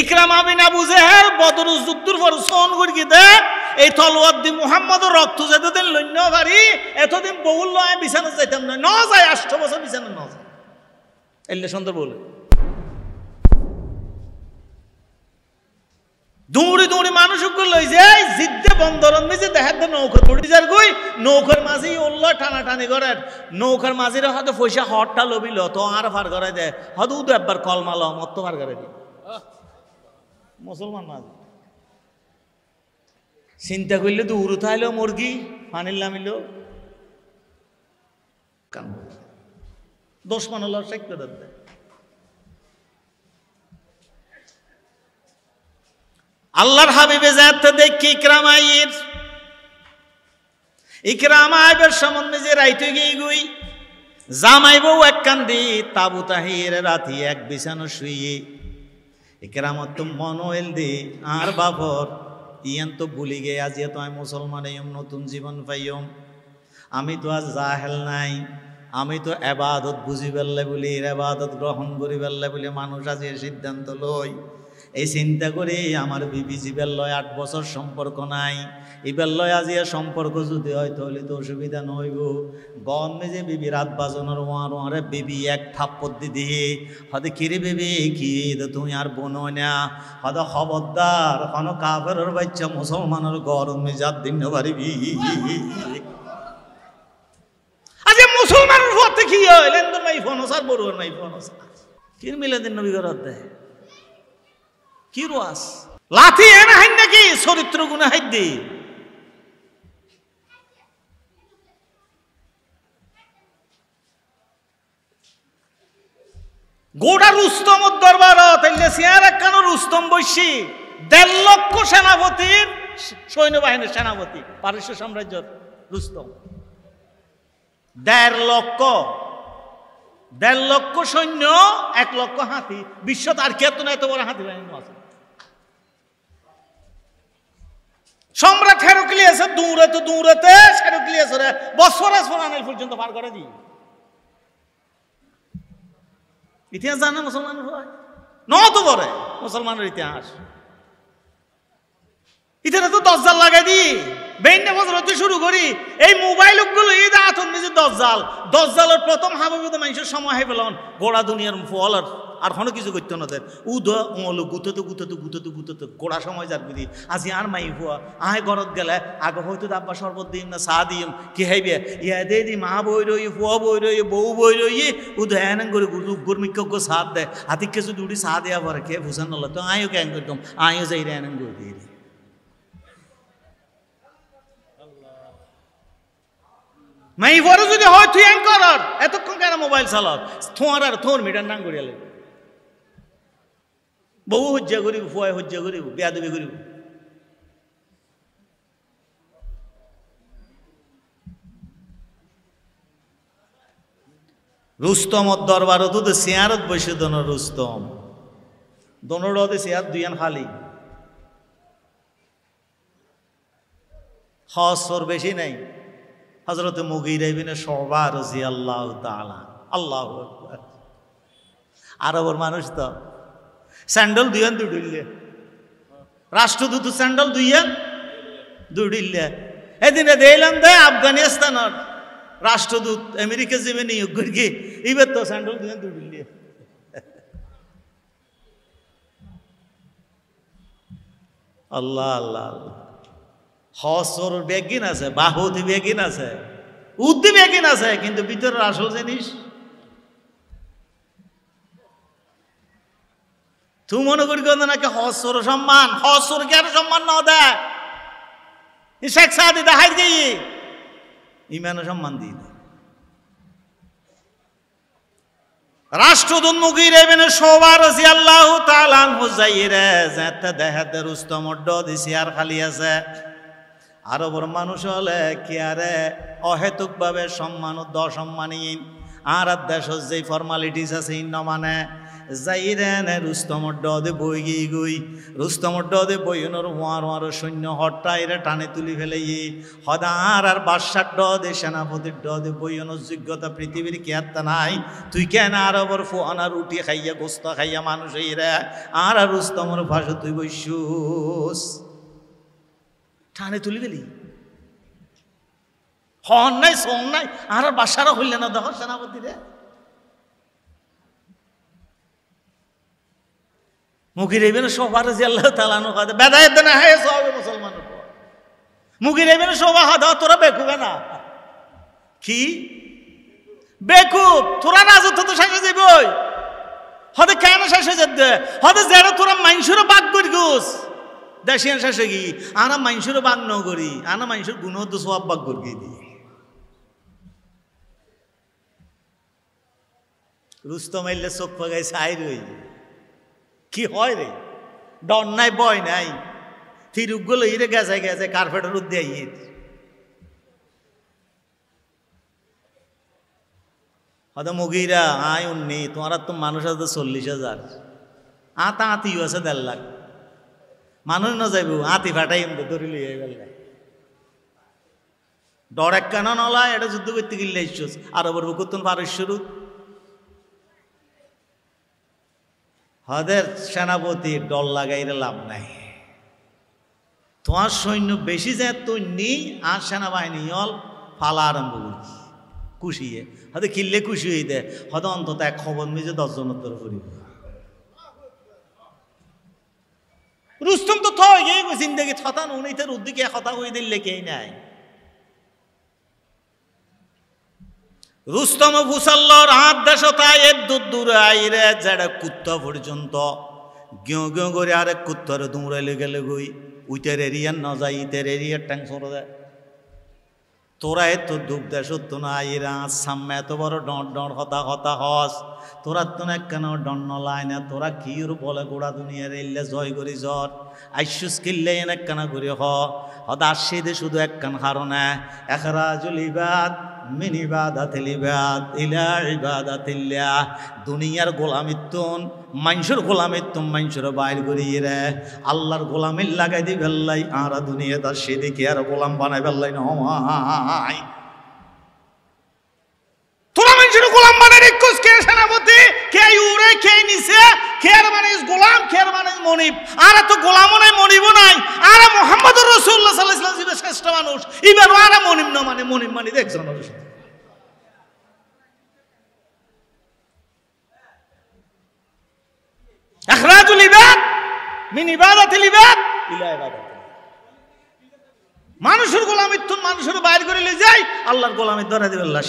S1: ইকরাম আবিন আবু জেহেল বদর যুদ্ধর পর সন করি দে এই তলোয়ার দি মোহাম্মদ রক্ত যেতে দিন লন্য ভারি এতদিন বহুল আমি বিছানা যাইতাম না ন যায় আষ্ট বছর বিছানা ন যায় এলে সুন্দর বলে দৌড়ে দৌড়ে মানুষকে লই যায় জিদ্দে বন্দরন মেঝে দেখার তো নৌকা দৌড়ে যার গই নৌকার মাঝি ওল্লা টানা টানি করেন নৌকার মাঝিরা হয়তো পয়সা হটটা লবিল তো আর ভার করে দেয় হয়তো উদু একবার কলমা লমত তো ভার করে দিই মুসলমান মাঝি চিন্তা করলে তো উড়ুথাইলো মুরগি পানির নামিল কাম Doşman olan şekledendi. আল্লাহর হাবিবে যাতে দেখি ইকরামাইয়ের ইকরামাইবের সম্বন্ধে যে রাইটে গিয়ে গুই জামাই বউ এক কান্দি তাবু তাহির রাতি এক বিছানো শুয়ে ইকরামত তো মন এল দি আর বাবর ইয়ান তো ভুলি গে আজি তো আমি মুসলমান নতুন জীবন পাইম আমি তো আজ জাহেল নাই আমি তো এবাদত বুঝি পেললে বলি এবাদত গ্রহণ করি পেল্লে বলি মানুষ আছে সিদ্ধান্ত লই এই চিন্তা করি আমার বিবি জীবের লয় আট বছর সম্পর্ক নাই ইবের লয় আজিয়া সম্পর্ক যদি হয় তাহলে তো অসুবিধা নইব গমে যে বিবি রাত বাজানোর ওয়ার ওয়ারে বিবি এক থাপ্পর দিদি হতে কিরে বিবি কি তুমি আর বোন না হতে খবরদার কোনো কাপের বাচ্চা মুসলমানের গরমে যার দিন বাড়িবি আজ মুসলমান করতে কি হয় লেনদেন নাই ফোন আসার বড় নাই ফোন কি মিলে দিন নবী করার দেয় কি রোয়াস লাথি এনে হাইন নাকি চরিত্র গুণে হাইদ দি গোটা রুস্তম দরবার তাইলে সিয়ার একখানো রুস্তম বৈশী দেড় লক্ষ সেনাপতির সৈন্যবাহিনীর সেনাপতি পারস্য সাম্রাজ্যের রুস্তম দেড় লক্ষ দেড় লক্ষ সৈন্য এক লক্ষ হাতি বিশ্ব তার ক্ষেত্র না এত বড় হাতি বাহিনী আছে সম্রাট হেরোক্লিয়াসের দৌড়াতে দৌড়াতে হেরোক্লিয়াসের বছরে সোনানের পর্যন্ত পার করে দিই ইতিহাস জানে মুসলমান নত বলে মুসলমানের ইতিহাস ইতিহাস তো দশ হাজার লাগাই দিই বেইনে বজরতে শুরু করি এই মোবাইল গুলো এই আতন নিজে দজ্জাল দজ্জালের প্রথম মানুষের সময় হয়ে পেলন গোড়া দুনিয়ার ফলার আর কোনো কিছু করতে নদের উদ মল গুততে গুততে গুততে গোড়া সময় যার বিধি আজি আর মাই হুয়া আহে গরত গেলে আগে হয়তো আব্বা শরবত দিম না চা দিম কি হাইবে ইয়া দে দি মা বই রই ফুয়া বই রই বউ বই রই উদ এন করে গুর মিক্ষক দেয় হাতিকে যদি উড়ি সাহ দেয়া পরে কে ভুষান নল তো আয়ো কেন করতাম আয়ও যাই রে এন করে দিয়ে মাই বড় যদি হয় তুই অ্যাং কর এতক্ষণ কেন মোবাইল চালাত থোঁয়ার আর থোঁর মিটার নাং করিয়া লাগবে বউ হজ্জা করিব ফুয়াই হজ্জা করিব বেয়াদবি করিব রুস্তম দরবার তো চেয়ারত বসে দন রুস্তম দনরতে চেয়ার দুইয়ান খালি হসর বেশি নাই হজরত মুগির সবার রাজি আল্লাহ তালা আল্লাহ আরবর মানুষ তো স্যান্ডল দুইয়ান দুইডিল্লে রাষ্ট্রদূত স্যান্ডল দুইয়ান দুইডিল্লে এদিনে দেখলাম দে আফগানিস্তানের রাষ্ট্রদূত আমেরিকা জিমে নিয়োগ করি এইবার তো স্যান্ডল দুইয়ান দুইডিল্লে আল্লাহ আল্লাহ আল্লাহ হসর বেগিন আছে বাহুদ বেগিন আছে উদ্দি বেগিন আছে কিন্তু ভিতরের আসল জিনিস তু মনে করি নাকি হসর সম্মান হসর কে আর সম্মান না দেয় শেখ সাদি দেখাই দিই ইমানে সম্মান দিই না রাষ্ট্রদুন্মুখী রেবেনে সবার আছি আল্লাহ তালান হুজাইরে যেতে দেহাতে রুস্তমড্ড দিছি আর খালি আছে আরবর মানুষ হলে কি আরে অহেতুকভাবে সম্মান দসম্মানী আর আর দেশ যে ফর্মালিটিস আছে ইন্ন মানে নে যাইরেন রুস্তমড্ডদে বই গিয়ে গুই রুস্তমড্ডদে বইনর ওয়ার ওয়ার সৈন্য হট্টাইরে টানে তুলি ফেলে ই হদার আর বাদশার সেনাপতি সেনাপতির ডদে বইনর যোগ্যতা পৃথিবীর কেয়াত্তা নাই তুই কেন আর ওপর ফোয়ানা রুটি খাইয়া বস্তা খাইয়া মানুষ রে আর আর রুস্তমর ভাষা তুই বৈশুস ঠানে তুলি দিলি হন নাই সং নাই আর বাসারা হইলে না দেখো সেনাপতি রে মুখি রেবেন সবার যে তালানো খাদে বেদায় দেনা হ্যাঁ সবে মুসলমান মুখি রেবেন সবা হাদা তোরা বেকুবে না কি বেকুব তোরা রাজত্ব তো শেষ হয়ে যাবই হতে কেন শেষ হয়ে যেতে হতে যেন তোরা মাংসের বাক করে গোস দেশিয়ান শেষে কি আনা মানুষেরও বাগ ন করি আনা মানুষের গুণ তো সব বাগ করি দিয়ে রুস্ত মাইলে চোখ পাগাই সাই রই কি হয় রে ডর নাই বয় নাই থিরুগ্য ইরে গেছে গেছে কার্পেটের উদ্দে আইয়ে হয়তো মুগিরা আয় উন্নি তোমার তো মানুষ আছে চল্লিশ হাজার আতা আঁতিও আছে দেড় লাখ মানুষ না যাইব হাতি ফাটাই এমনি দরি লই গেল ডর একখানা নলা এটা যুদ্ধ করতে গেলে ইচ্ছুস আর ওর বুকুতন পারস্যরূপ হদের সেনাপতি ডল লাগাইলে লাভ নাই তোমার সৈন্য বেশি তুই নি আর সেনাবাহিনী হল ফালা আরম্ভ করি কুশিয়ে হয়তো কিল্লে খুশি হইতে হয়তো অন্তত এক খবর মিজে দশজনের ধরে পড়িবে রুস্তম তো থয় গে জিন্দগি থতান উনি তার উদ্দিকে কথা কই দিলে কে নাই রুস্তম ভুসাল্লর হাত তাই এর দূর দূর আইরে যেটা কুত্তা পর্যন্ত গেঁ গেঁ করে আরে কুত্তরে দুমরে গেলে গই উইটার এরিয়ার ন যাই ইতের এরিয়ার ট্যাং দেয় তোরা এত দুঃখ দেশ তো না ইরা সাম্য এত বড় ডর ডর হতা হতা হস তোরা তো না কেন ডন্ন লাই না তোরা কি বলে গোড়া দুনিয়া রেললে জয় করি জট আইসুস কিল্লে এন কেন করে হ হতা সে শুধু এক কান হারো না এখরা জলিবাদ মিনি মিন ইবাদাতিল ইবাদ ইলা ইবাদাতিল্লাহ দুনিয়ার গোলামিত্বন মাংসর গোলামিত্বন মাংসর বাইর করিয়ে রে আল্লাহর গোলামির লাগাই দি ফেললাই আরা দুনিয়া তার সেদিকে আর গোলাম বানাই ফেললাই নয় তোরা মাংসের গোলাম বানাই রেখোস কে সেনাপতি কে ইউরে নিছে খের মানে গোলাম খের মানে মনিব আর তো গোলামও নাই মনিবও নাই আর মোহাম্মদ রসুল্লাহ সাল্লাহ ইসলাম শ্রেষ্ঠ মানুষ ইবার আর না মানে মনিব মানি দেখছেন اخراج العباد من عباده العباد الى عباده মানুষের গোলামিত্ব মানুষের বাইর করে লে যায় আল্লাহর গোলামিত্ব ধরে দিবে আল্লাহ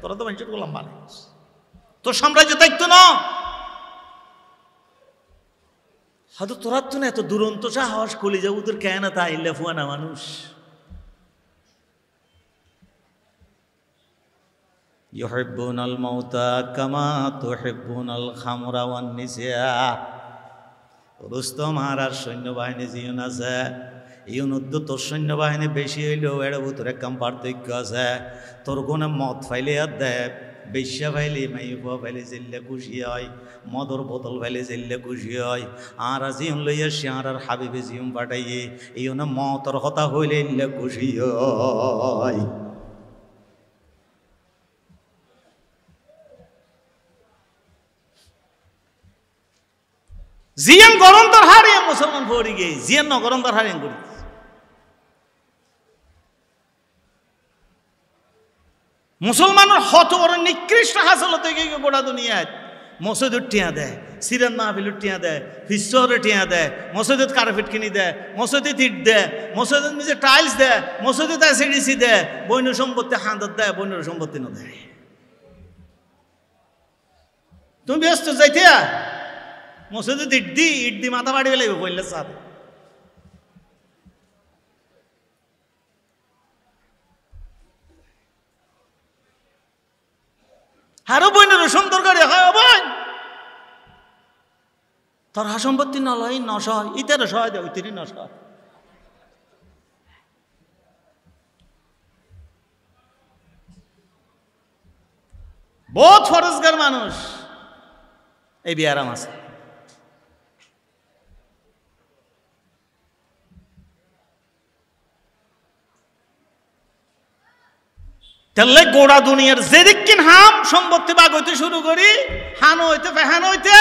S1: তোরা তো মানুষের গোলাম বানাইছিস তো সাম্রাজ্য দায়িত্ব না হয়তো তোরার তো না এত দুরন্ত সাহস কলি যাবো তোর কেন তা ইল্লাফুয়া না মানুষ يحبون الموتى كما تحبون الخمر والنساء রুস্তম আর আর সৈন্যবাহিনী জিয়ন আছে ইউন ইউনুদ্দ তোর সৈন্যবাহিনী বেশি হইলেও এর ভিতরে কাম পার্থক্য আছে তোর কোনো মত ফাইলে আর দেয় বেশ্যা ভাইলে মাইয়া ভাইলে জেললে খুশি হয় মদর বোতল ভাইলে জেললে খুশি হয় আর জিম লইয়া সে আর হাবিবে জিম পাঠাইয়ে এই জন্য মতর হতা হইলে এলে খুশি হয় জিয়ান তার হারিয়ে মুসলমান ভরি গে জিয়ান তার হারিয়ে করি মুসলমানের হত বড় নিকৃষ্ট হাসল থেকে গোড়া দুনিয়ায় মসজিদ টিয়া দেয় সিরান মাহফিলের টিয়া দেয় হিসরে টিয়া দেয় মসজিদ কার্পেট কিনে দেয় মসজিদে ইট দেয় মসজিদ নিজে টাইলস দেয় মসজিদে অ্যাসিডিসি দেয় বন্য সম্পত্তি হাঁদত দেয় বৈন্য সম্পত্তি না দেয় তুমি ব্যস্ত যাইতে মসজিদে ইট দি ইট দি মাথা বাড়ি গেলে বললে সাথে তার হা হাসম্পত্তি নলয় নসহায় ইতারে সহায় দেয় তিনি নসহায় বহুত ফরজগার মানুষ এই বিয়ারাম আছে তাহলে গোড়া দুনিয়ার যেদিক কিন হাম সম্পত্তি বাগ হইতে শুরু করি হান হইতে ফেহান হইতে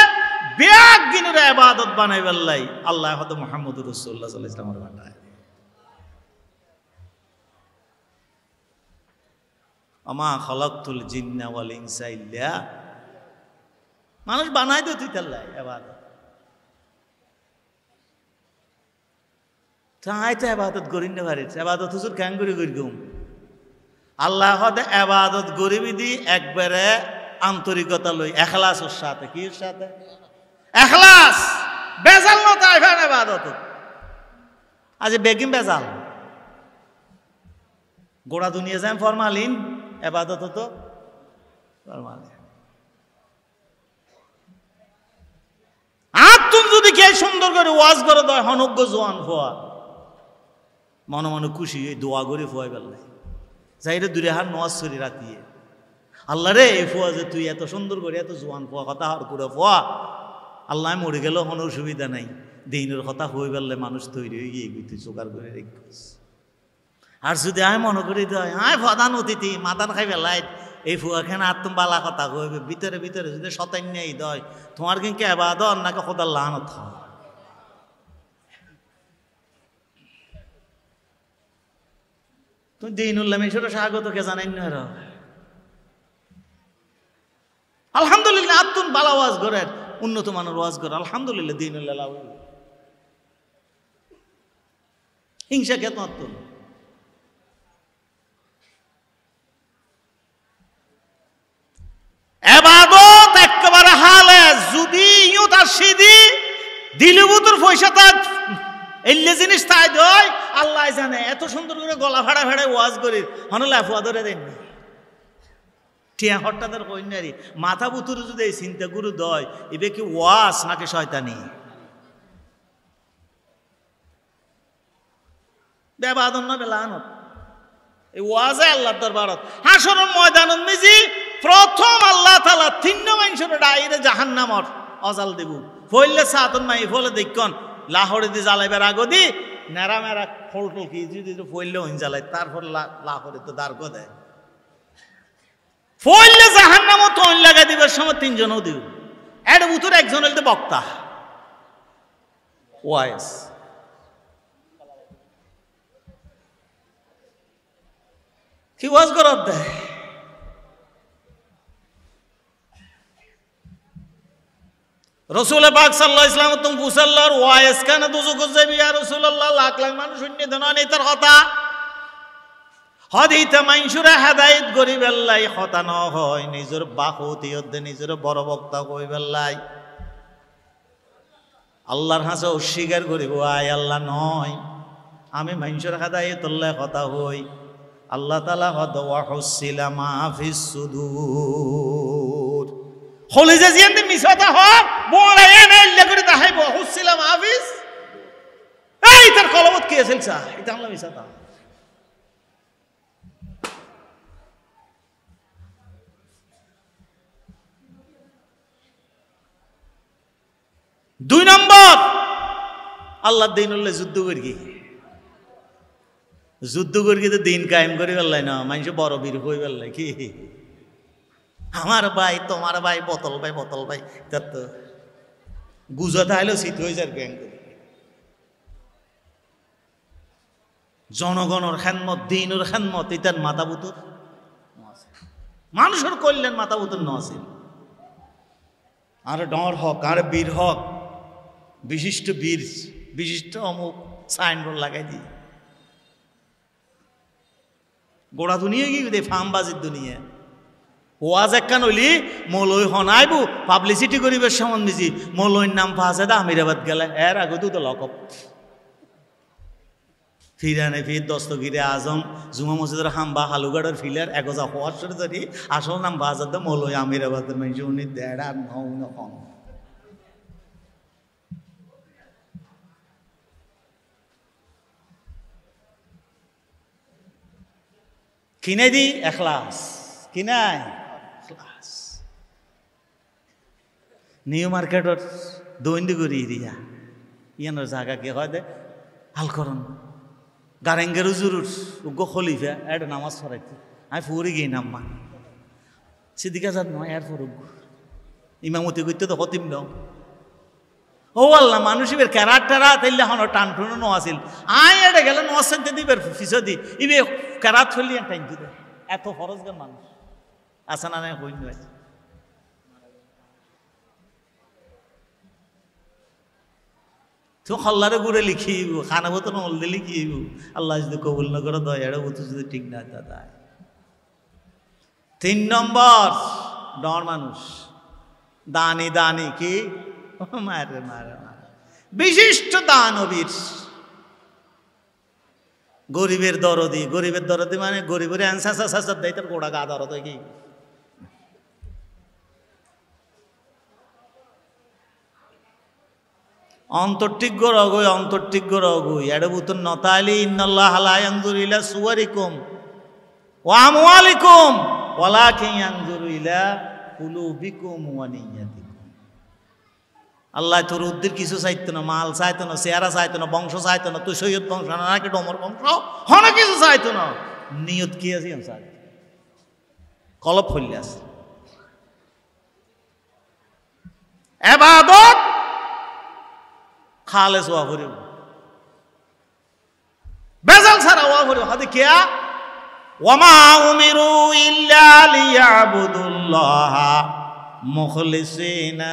S1: বেয়াক দিনের আবাদত বানাই বেল্লাই আল্লাহ হতো মোহাম্মদ রসুল্লাহ ইসলামের ভাটায় আমা জিন্না মানুষ বানাই তো তুই তাল্লাই আবাদত তাই তো আবাদত না আবাদত হুজুর গুম আল্লাহ হতে আবাদত গরিবি দি একবারে আন্তরিকতা লই এখলাসের সাথে কি সাথে এখলাস বেজাল নতাই ফেন বাদত আজ বেগিম বেজাল গোড়া দুনিয়া যান ফরমালিন এবাদত তো ফরমালিন আর তুমি যদি কে সুন্দর করে ওয়াজ করে দয় হনজ্ঞ জোয়ান ফোয়া মনে মনে খুশি এই দোয়া করে ফোয়াই বেলায় যাই রে দূরে হার নোয়াজ সরি রাতিয়ে আল্লাহ রে এই ফোয়া যে তুই এত সুন্দর করে এত জোয়ান ফোয়া কথা হার করে ফোয়া আল্লাহ মরে গেল কোনো অসুবিধা নাই দিনের কথা হয়ে পারলে মানুষ তৈরি হয়ে গিয়ে তুই জোগাড় করে রেখে আর যদি আয় মনে করি দেয় আয় প্রধান অতিথি মাতান খাই লাইট এই ফুয়াখানে আর তুমি বালা কথা কইবে ভিতরে ভিতরে যদি সতাই নেই দয় তোমার কিন্তু এবার দর নাকি খোদার লাহান হয় তুমি দিনুল্লাম ঈশ্বর স্বাগত কে জানাই না আলহামদুলিল্লাহ আত্মন বালাওয়াজ ঘরের উন্নত মানের ওয়াজ করে আলহামদুলিল্লাহ দিন হিংসা খেতমাত্ম এবাদত একেবারে হালে যদি ইউ তার সিদি দিলিবুতুর পয়সা তার জিনিস তাই দয় আল্লাহ জানে এত সুন্দর করে গলা ফাড়া ফাড়ায় ওয়াজ করি হনলে আফুয়া ধরে দেননি টিয়া হট্টাদের কন্যারি মাথা বুতুরে যদি এই চিন্তা গুরু দয় এবে কি ওয়াস নাকি শয়তানি বেবাদন না বেলানত এই ওয়াজে আল্লাহর দরবারত হাসরের ময়দানত নিজি প্রথম আল্লাহ তালা তিন্ন মানুষের ডাইরে জাহান্নামর অজাল দেবু ফইলে সাতন মাই ফলে দেখকন লাহোরে দি জ্বালাইবার আগদি নেড়া মেরা ফল টল কি যদি ফইলে হইন জ্বালাই তারপর লাহোরে তো দাঁড় দেয় ফইলে জাহান নামও দিবার সময় তিনজনও দিব একজন হইলে বক্তা ওয়াইস কি ওয়াজ করার দেয় রসুল পাক সাল্লাহ ইসলাম তুম ফুসাল্লার ওয়াইস কেন দুজো যাবি আর রসুল্লাহ লাখ লাখ মানুষ শূন্য দেন তার কথা হদিতা মাইনসুরা হেদায়ত গরিবেল্লাই হতা ন হয় নিজের বাহুতি অধ্যে নিজের বড় বক্তা কইবেল্লাই আল্লাহর হাসে অস্বীকার করিব আয় আল্লাহ নয় আমি মাইনসুর হেদায়ত আল্লাহ কথা হই আল্লাহ তালা হত ওয়াহসিলা মাহফিস সুদূর হলে যে জিয়ান্তি মিশাতা হক বড় এ না ইল্লা করে তাহাই ওয়াহসিলা মাহফিস এই তার কলমত কি আছে এটা আল্লাহ মিশাতা দুই নম্বর আল্লাহ দিন উল্লে যুদ্ধ করি যুদ্ধ করি তো দিন কায়েম করে ফেললাই না মানুষ বড় বীর হয়ে ফেললাই কি আমার ভাই তোমার ভাই বতল ভাই বতল ভাই তার তো গুজতে হলেও শীত হয়ে যার গ্যাং করে জনগণের খেনমত দিনের খেনমত এটার মাতাবুতুর মানুষের কল্যাণ মাতাবুতুর নসিল আর ডর হক আর বীর হক বিশিষ্ট বীর বিশিষ্ট অমুক সাইনবোর্ড লাগাই দিই গোড়া দুনিয়া কি দে ফার্মবাজির দুনিয়া ওয়াজ একখান হইলি মৌলই হনাইবু পাবলিসিটি করিবে সম্বন্ধ দিছি মলইর নাম পাশে দা আমিরাবাদ গেলে এর আগে তো লকপ ফিরানে ফির দস্তগিরে আজম জুমা মসজিদের হাম্বা হালুগাড়ের ফিলার একজা হওয়ার সরে আসল নাম বাজার দা মৌলই আমিরাবাদের মানুষ উনি দেড়া নৌ কিনে দি এখলাস কিনাই এখলাস নিউ মার্কেটত দৈন্দি করি দিয়া ইয়ানোর জাগা কি হয় দে হালকরণ গারেঙ্গের উজুরুর উগ্র খলিফা এটা নামাজ ফরাইতে আমি ফুরি গিয়ে নাম্মা সিদ্দিকা যাত নয় এরপর উগ্র ইমামতি করতে তো হতিম দাও ও আল্লাহ মানুষের ক্যারাট টেরা তাইলে হন টান টুনো নো আসিল আয় এটা গেলে নো আসেন দিবের ফিসো দি ইবে ক্যারাট ফেলি টাইম দিবে এত ফরজগার মানুষ আসা না নাই হইনি আছে তো খল্লারে লিখি লিখিব খানা মতো নল দিয়ে লিখিব আল্লাহ যদি কবুল না করে দয়ারে উঁচু যদি ঠিক না দাদা তিন নম্বর ডর মানুষ দানি দানি কি মার মার বিশিষ্ট দানবীর গরিবের দরদি গরিবের দরদি মানে গরিবের অ্যান্সার সাসার দেয় তার গোড়া গা দরদ কি অন্তর্টিজ্ঞ রগই অন্তর্টিজ্ঞ রগই এডবুতুন নতালি ইন্নাল্লাহ লা ইয়ানজুরু ইলা সুওয়ারিকুম ওয়া আমওয়ালিকুম ওয়ালাকিন ইয়ানজুরু ইলা কুলুবিকুম ওয়া নিয়্যাত আল্লাহ তোর উদ্দির কিছু চাইতো না মাল চাইতো না চেহারা চাইতো না বংশ চাইতো না তুই সৈয়দ বংশ না নাকি ডমর বংশ হনা কিছু চাইতো না নিয়ত কি আছে চাই কলপ ফলিলে আছে এবাদত খালেস ওয়া করিব বেজাল ছাড়া ওয়া করিব হাতে কেয়া ওয়ামা উমিরু ইল্লা লিয়াবুদুল্লাহ মুখলিসিনা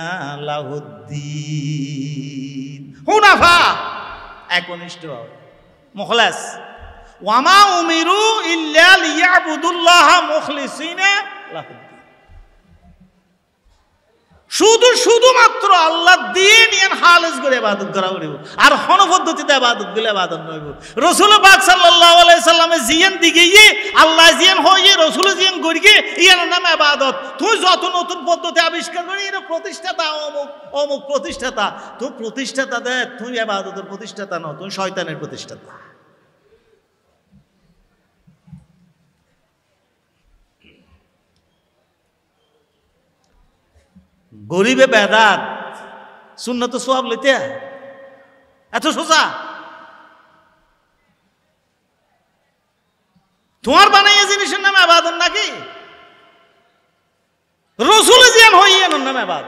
S1: লাহুদ্দিন হুনাফা একনিষ্ঠভাবে মুখলাস ওয়ামা উমিরু ইল্লা লিয়াবুদুল্লাহ মুখলিসিনা লাহুদ্দিন শুধু শুধুমাত্র আল্লাহ দিয়ে নিয়ে হালেজ করে আবাদত করা করিব আর হন পদ্ধতিতে আবাদত গুলো আবাদত নইব রসুল পাক সাল্লাহ সাল্লামে জিয়েন দিকে ইয়ে আল্লাহ জিয়েন হয়ে রসুল জিয়েন করিকে ইয়ার নাম আবাদত তুই যত নতুন পদ্ধতি আবিষ্কার করি এটা প্রতিষ্ঠাতা অমুক অমুক প্রতিষ্ঠাতা তুই প্রতিষ্ঠাতা দেয় তুই আবাদতের প্রতিষ্ঠাতা ন তুই শয়তানের প্রতিষ্ঠাতা গরিবে বেদাত শূন্য তো সব লইতে এত সোজা তোমার বানাইয়া জিনিসের নামে আবাদন নাকি রসুল জিয়ান হইয়েন নামে আবাদ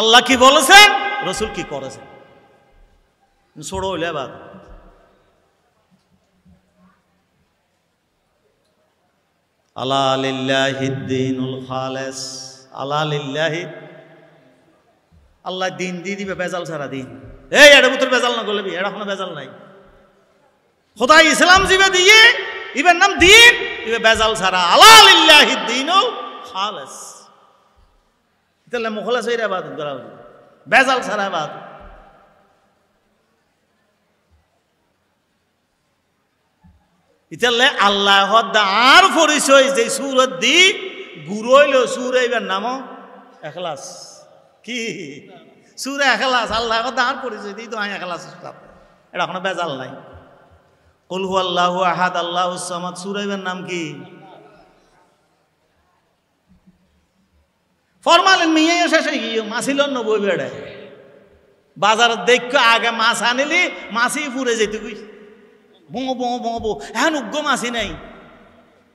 S1: আল্লাহ কি বলেছেন রসুল কি করেছেন ছোড় হইলে আবাদ আলা আলিল্লাহিদ্দিনুল খালেস আলা আলিল্লাহি আল্লাহ দিন দিয়ে দিবে বেজাল সারা দিন এই এটা বুতুর বেজাল না করলে এটা কোনো বেজাল নাই খোদা ইসলাম জিবে দিয়ে ইবের নাম দিন ইবে বেজাল সারা আলা আলিল্লাহিদ্দিনুল খালেস তাহলে মুখলাস হইরা বাদ বেজাল সারা বাদ ইতালে আল্লাহ আর পরিচয় যে সুরত দি গুরইল সুর এইবার নাম একলাস কি সুর একলাস আল্লাহ আর পরিচয় দিই তো আমি এখলাস এটা এখনো বেজাল নাই কলহু আল্লাহ আহাদ আল্লাহ সামাদ সুর এইবার নাম কি ফরমালিন মিয়ে শেষে গিয়ে মাছিল নবই বেড়ে বাজার দেখ আগে মাছ আনিলি মাছি পুরে যেতে বঙ বঙ বঙ বো এখন উগ্র মাছি নাই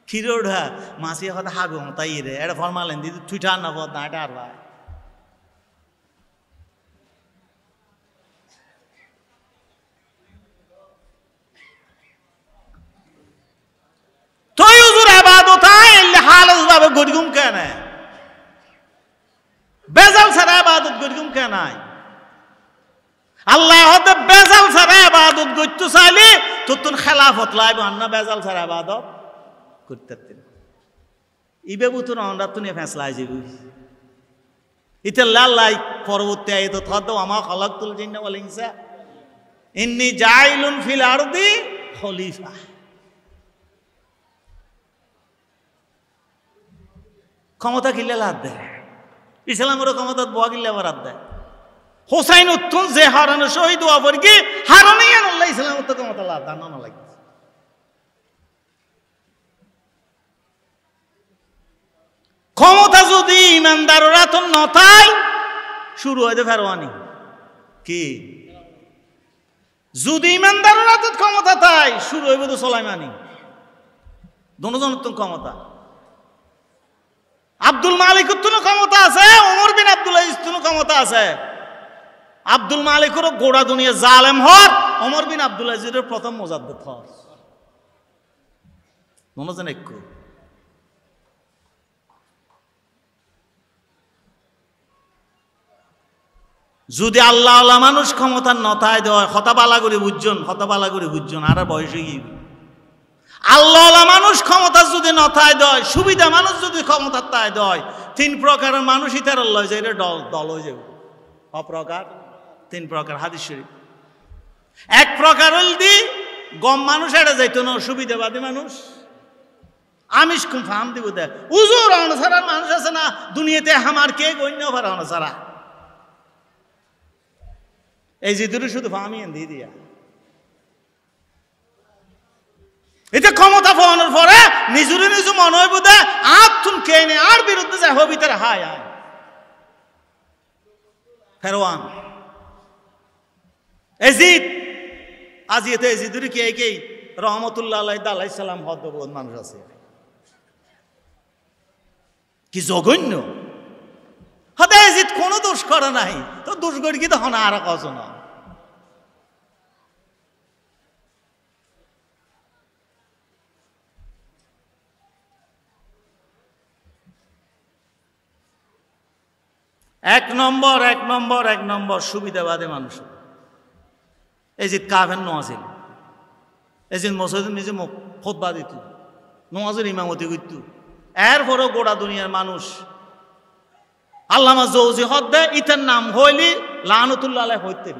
S1: ক্ষীরোঢা মাছি কথা হাগো তাই রে এটা ফরমালেন দিদি থুইটা না পথ না এটা আর ভাই তুই হুজুর আবাদতায় হালত ভাবে গরিগুম কেন বেজাল ছাড়া আবাদত আল্লাহ হতে বেজাল ছাড়া আবাদত গইতু চাইলে তোর খেলাফত লাইব আন্না বেজাল ছাড়া আবাদত করতে ইবে বুতুন আমরা তুমি ফেঁসলা যাবি ইতে লাল্লাই পরবর্তী আয় তো থদ আমা খলক তুল জিন্ন বলিংসা ইন্নি জাইলুন ফিল আরদি খলিফা ক্ষমতা কিল্লে লাদ দেয় ইসলামেরও ক্ষমতা বয়া কিল্লে আবার দেয় হোসাইন উত্তম যে হারানো শহীদ ওয়াবর কি হারানেই আল্লাহ ইসলাম ক্ষমতা লাভ দান লাগে ক্ষমতা যদি ইমানদাররা তো নথায় শুরু হয় তো ফেরোয়ানি কি যদি ইমানদার তো ক্ষমতা তাই শুরু হইব তো সোলাইমানি দনজনের উত্তম ক্ষমতা আব্দুল মালিক উত্তম ক্ষমতা আছে ওমর বিন আব্দুল আজিজ ক্ষমতা আছে আব্দুল মালিকেরও গোড়া দুনিয়া জালেম হর অমর বিন আব্দুল আজিরের প্রথম মোজাদ্দ হর মনোজন একটু যদি আল্লাহ আল্লাহ মানুষ ক্ষমতার নথায় দেওয়া হতাবালা করে বুঝজন হতাবালা করে বুঝজন আর বয়সে কি আল্লাহ আল্লাহ মানুষ ক্ষমতা যদি নথায় দেয় সুবিধা মানুষ যদি ক্ষমতার তাই দেয় তিন প্রকারের মানুষই তার লয় যায় এটা দল হয়ে যাবে অপ্রকার তিন প্রকার হাদিস শরীফ এক প্রকার হলদি গম মানুষ এটা যাইতো না সুবিধাবাদী মানুষ আমিষ কুম দিব দেয় উজুর অনসারার মানুষ আছে না দুনিয়াতে হামার কে গণ্য ভার অনসারা এই যে দূরে শুধু ফাহামি দিয়ে দিয়া এতে ক্ষমতা ফোনের পরে নিজুরে নিজু মনে হয় বোধে আর থুন কে নে আর বিরুদ্ধে যায় হবি তার হায় আয় ফেরোয়ান এজিদ এতে এজিদুরি কি একেই রহমতুল্লাহ আল্লাহ আল্লাহ সালাম হদ মানুষ আছে কি জঘন্য হতে এজিদ কোনো দোষ করে নাই তো দোষ করি কি তখন আর কছ না এক নম্বর এক নম্বর এক নম্বর সুবিধাবাদী মানুষের এজিদ কাফের নোয়াজিল এজিদ মসজিদের নিজে খোদবা দিত নোয়াজির ইমামতি করত এরপরও গোড়া দুনিয়ার মানুষ আল্লামা জৌজি হদ্দে ইতার নাম হইলি লানতুল্লাহ আলাই হইতেন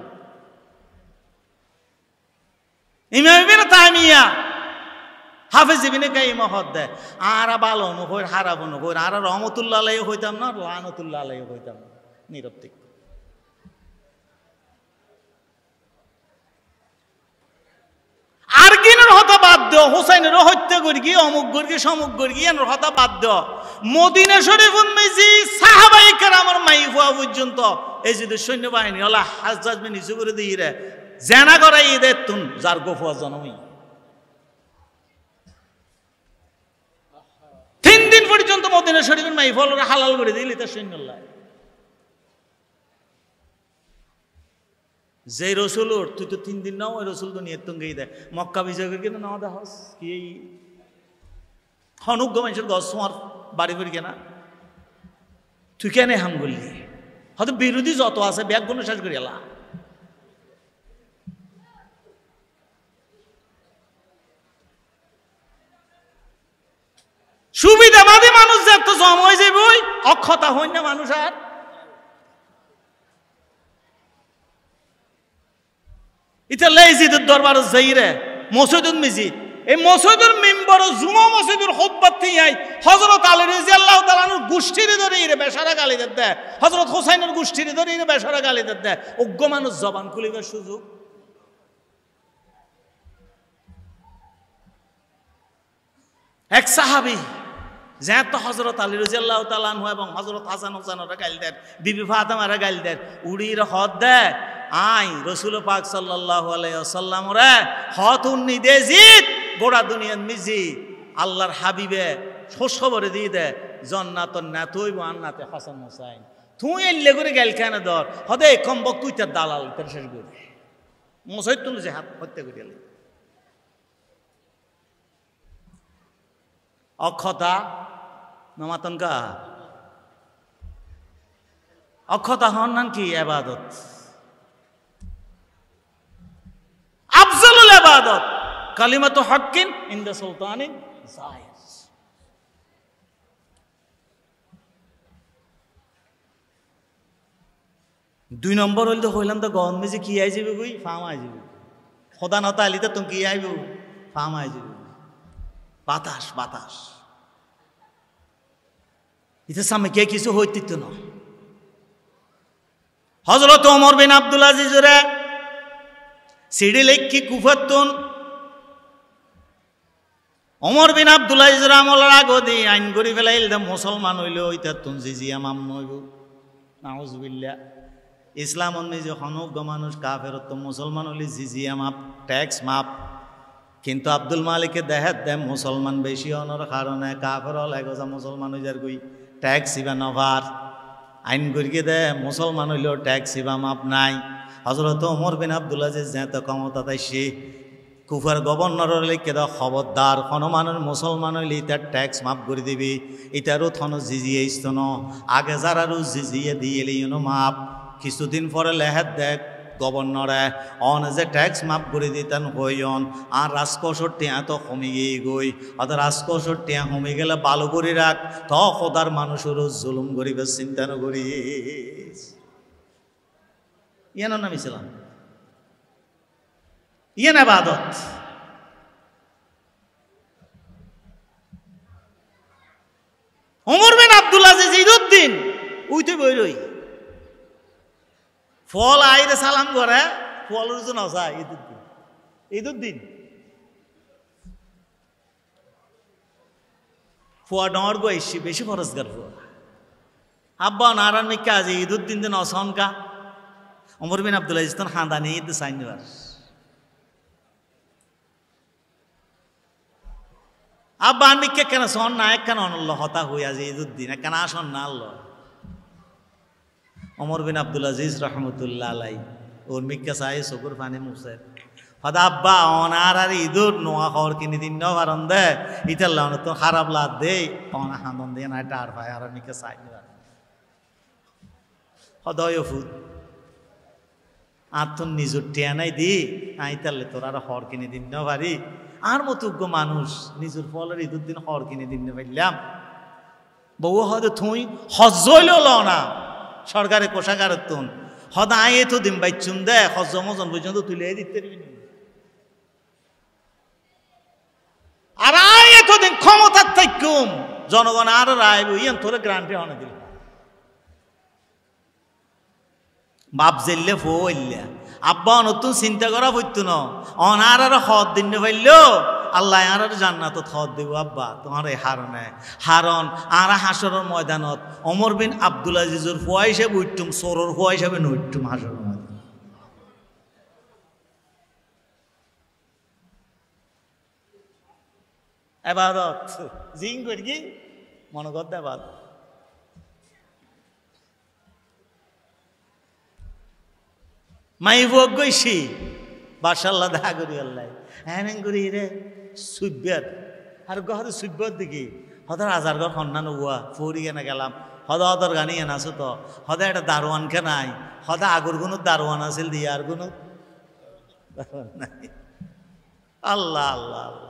S1: ইমামিবিন তাইমিয়া হাফেজ ইবিনে কাইমা হদ্দে আর বালন হই হারাবন হই আর রহমতুল্লাহ আলাই হইতাম না লানতুল্লাহ আলাই হইতাম না নিরব থেকে আর্গিনের হতা বাদ দেওয়া হোসাইনের হত্যা করি গিয়ে অমুক গর্গি সমুক গর্গি এনের হতা বাদ দেওয়া মদিনা শরীফুন মেজি সাহাবাই আমার মাই হওয়া পর্যন্ত এই যদি সৈন্যবাহিনী হলা হাজ জাজমি নিচু করে দিই রে জেনা করাই ঈদের তুন যার গফুয়া জনমই তিন দিন পর্যন্ত মদিনা শরীফের মাই ফল হালাল করে দিলি তার সৈন্যল্লাহ যে রসুল ওর তুই তো তিন দিন নাও ওই রসুল তো নিয়ে তঙ্গেই দেয় মক্কা বিজয় কিন্তু নাও দেহস কি এই হনুজ্ঞ হ্যাঁ, মানুষের দশ তোমার বাড়ি বাড়ি কেনা তুই কেন হাম করলি হয়তো বিরোধী যত আছে ব্যাগ গুণ শেষ করে এলা সুবিধাবাদী মানুষ যে তো জম হয়ে যাবই অক্ষতা হই না মানুষ আর এটা লাইজিদের দরবার জাইরে মসজিদুল মিজি এই মসজিদুল মিম্বর ও জুমা মসজিদুল হুব্বাত থিয়াই হযরত আলী রাদিয়াল্লাহু তাআলা নুর গুষ্টির ধরে ইরে বেসারা গালি দেন দে হযরত হুসাইনের গুষ্টির ধরে ইরে বেসারা গালি দেন দে অজ্ঞ মানুষ জবান খুলিবার সুযোগ এক সাহাবী যেহেতু হজরত আলী রাজিয়াল্লাহ তালানহু এবং হজরত হাসান ওরা গাইল দেন বিবি ফাতেমারা গাইল দেন উড়ির হদ দেয় আই রসুল পাক সাল্লাহ আলাইসাল্লাম রে হত উন্নি দে জিত গোড়া দুনিয়ার মিজি আল্লাহর হাবিবে খোঁজখবরে দিয়ে দে জন্নাত নাতই আন্নাতে হাসান হোসাইন তুই এল্লে করে গেল কেন ধর হদে কম্বক তুই তার দালাল তার শেষ করে মশাই তুলে যে হাত হত্যা করে অক্ষতা নমাতনকা অক্ষতা হন নাম কি আবাদত আফজলুল আবাদত কালিমাতু হকিন ইন্দা সুলতানি জায়েজ দুই নম্বর হইলে হইলাম তো গহন মেজে কি আই যাবে কই ফার্ম আই যাবে খোদা নতা আলিতে তুমি কি আইব ফার্ম আই যাবে বাতাস বাতাস ইতে কে কিছু হইতিত না হজরত ওমর বিন আব্দুল আজিজুরে সিডি লেখি কুফাতুন অমর বিন আব্দুল আজিজুর আমলার আগদি আইন করি ফেলাইল দে মুসলমান হইল ইতাতুন জিজিয়া মাম নইব নাউজবিল্লা ইসলাম নিজে হনজ্ঞ মানুষ কাফের তো মুসলমান হলি জিজিয়া মাপ ট্যাক্স মাপ কিন্তু আব্দুল মালিকে দেহাত দে মুসলমান বেশি হওয়ার কারণে কাফের হল একজা মুসলমান হয়ে গই ট্যাক্স ইবা নভার আইন করিকে দে মুসলমান হইলেও ট্যাক্স ইবা মাপ নাই হজরত ওমর বিন আবদুল্লা যে যেত ক্ষমতা তাই সে কুফার গভর্নরের লিখে দাও খবরদার হনুমানের মুসলমান হইলে ইতার ট্যাক্স মাফ করে দিবি ইতারও থন জিজিয়ে ইস্তন আগে যারারও জিজিয়ে দিয়ে এলি মাপ কিছুদিন পরে লেহাত দেখ গভর্নরে অন যে ট্যাক্স মাফ করে দিতেন কইন আর রাজকোষর টিয়া তো কমে গিয়ে গই অত রাজকোষর টিয়া কমে গেলে ভালো করে রাখ ত খোদার মানুষের জুলুম গরিবের চিন্তা করি ইয়ানোর নাম ইসলাম ইয়ান আবাদত অমর বেন আব্দুল আজিজ ইদুদ্দিন উইতে বই রই ফল আইরে সালাম করে ফলের জন্য যায় ঈদের দিন ঈদের দিন ফুয়া ডর গো এসছি বেশি ফরজগার ফুয়া আব্বা নারায়ণ মিকা আজ ঈদুর দিন দিন অসনকা অমর বিন আব্দুল ইস্তান তখন হাঁদানি ঈদ সাইন আব্বা কে কেন সন না এক কেন অনল হতা হই আজ ঈদুর দিন কেন আসন না আল্লাহ অমর বিন আবদুল আজিজ রহমতুল্লাহ আলাই ওর মিক্কা সাহে চকুর পানি মুসের হদা আব্বা অনার আর ইদুর নোয়া খবর কিনে দিন ন বারণ দে ইটার লাউন তো খারাপ লাদ দে অনা হাঁদন দিয়ে না এটা আর ভাই আর মিক্কা সাই নিবার হদয় ফুদ আর তোর নিজের টিয়ানাই দি আই তাহলে তোর আর হর কিনে দিন না ভারি আর মতুজ্ঞ মানুষ নিজের ফলের ঈদুর দিন হর কিনে দিন না পাইলাম বউ হয়তো থুই হজইলেও লও না সরকারে কোষাগার তুন হদায় তো দিন বাইচুন দে হজমজন পর্যন্ত তুলে দিতে আর দিন ক্ষমতার থাকুম জনগণ আর রায় বইয়েন তোরে গ্রান্টে হনে দিল বাপ জেললে ফো আব্বা নতুন চিন্তা করা হইতো না অনার আর হদ দিন পাইলেও আল্লাহ আর জান্নাত থত দেব আব্বা তোমার এই হারণে হারন আর হাসরের ময়দানত অমর বিন আব্দুল আজিজুর ফুয়া হিসেবে উঠতুম সোরর ফুয়া হিসেবে নইটুম হাসর ময়দান জিং করি কি মনে করতে এবারত মাই ভোগ গৈছি বাসাল্লা দা করি আল্লাহ হ্যাঁ, হ্যাঁ করি রে সুব্যাত আর গহর সুব্যত দেখি হদর আজার ঘর সন্ধান হওয়া ফুরি কেনে গেলাম হদা হদর গানি এন আছো তো হদা এটা দারোয়ান নাই হদা আগর কোনো দারোয়ান আছিল দিয়ে আর কোনো নাই আল্লাহ আল্লাহ আল্লাহ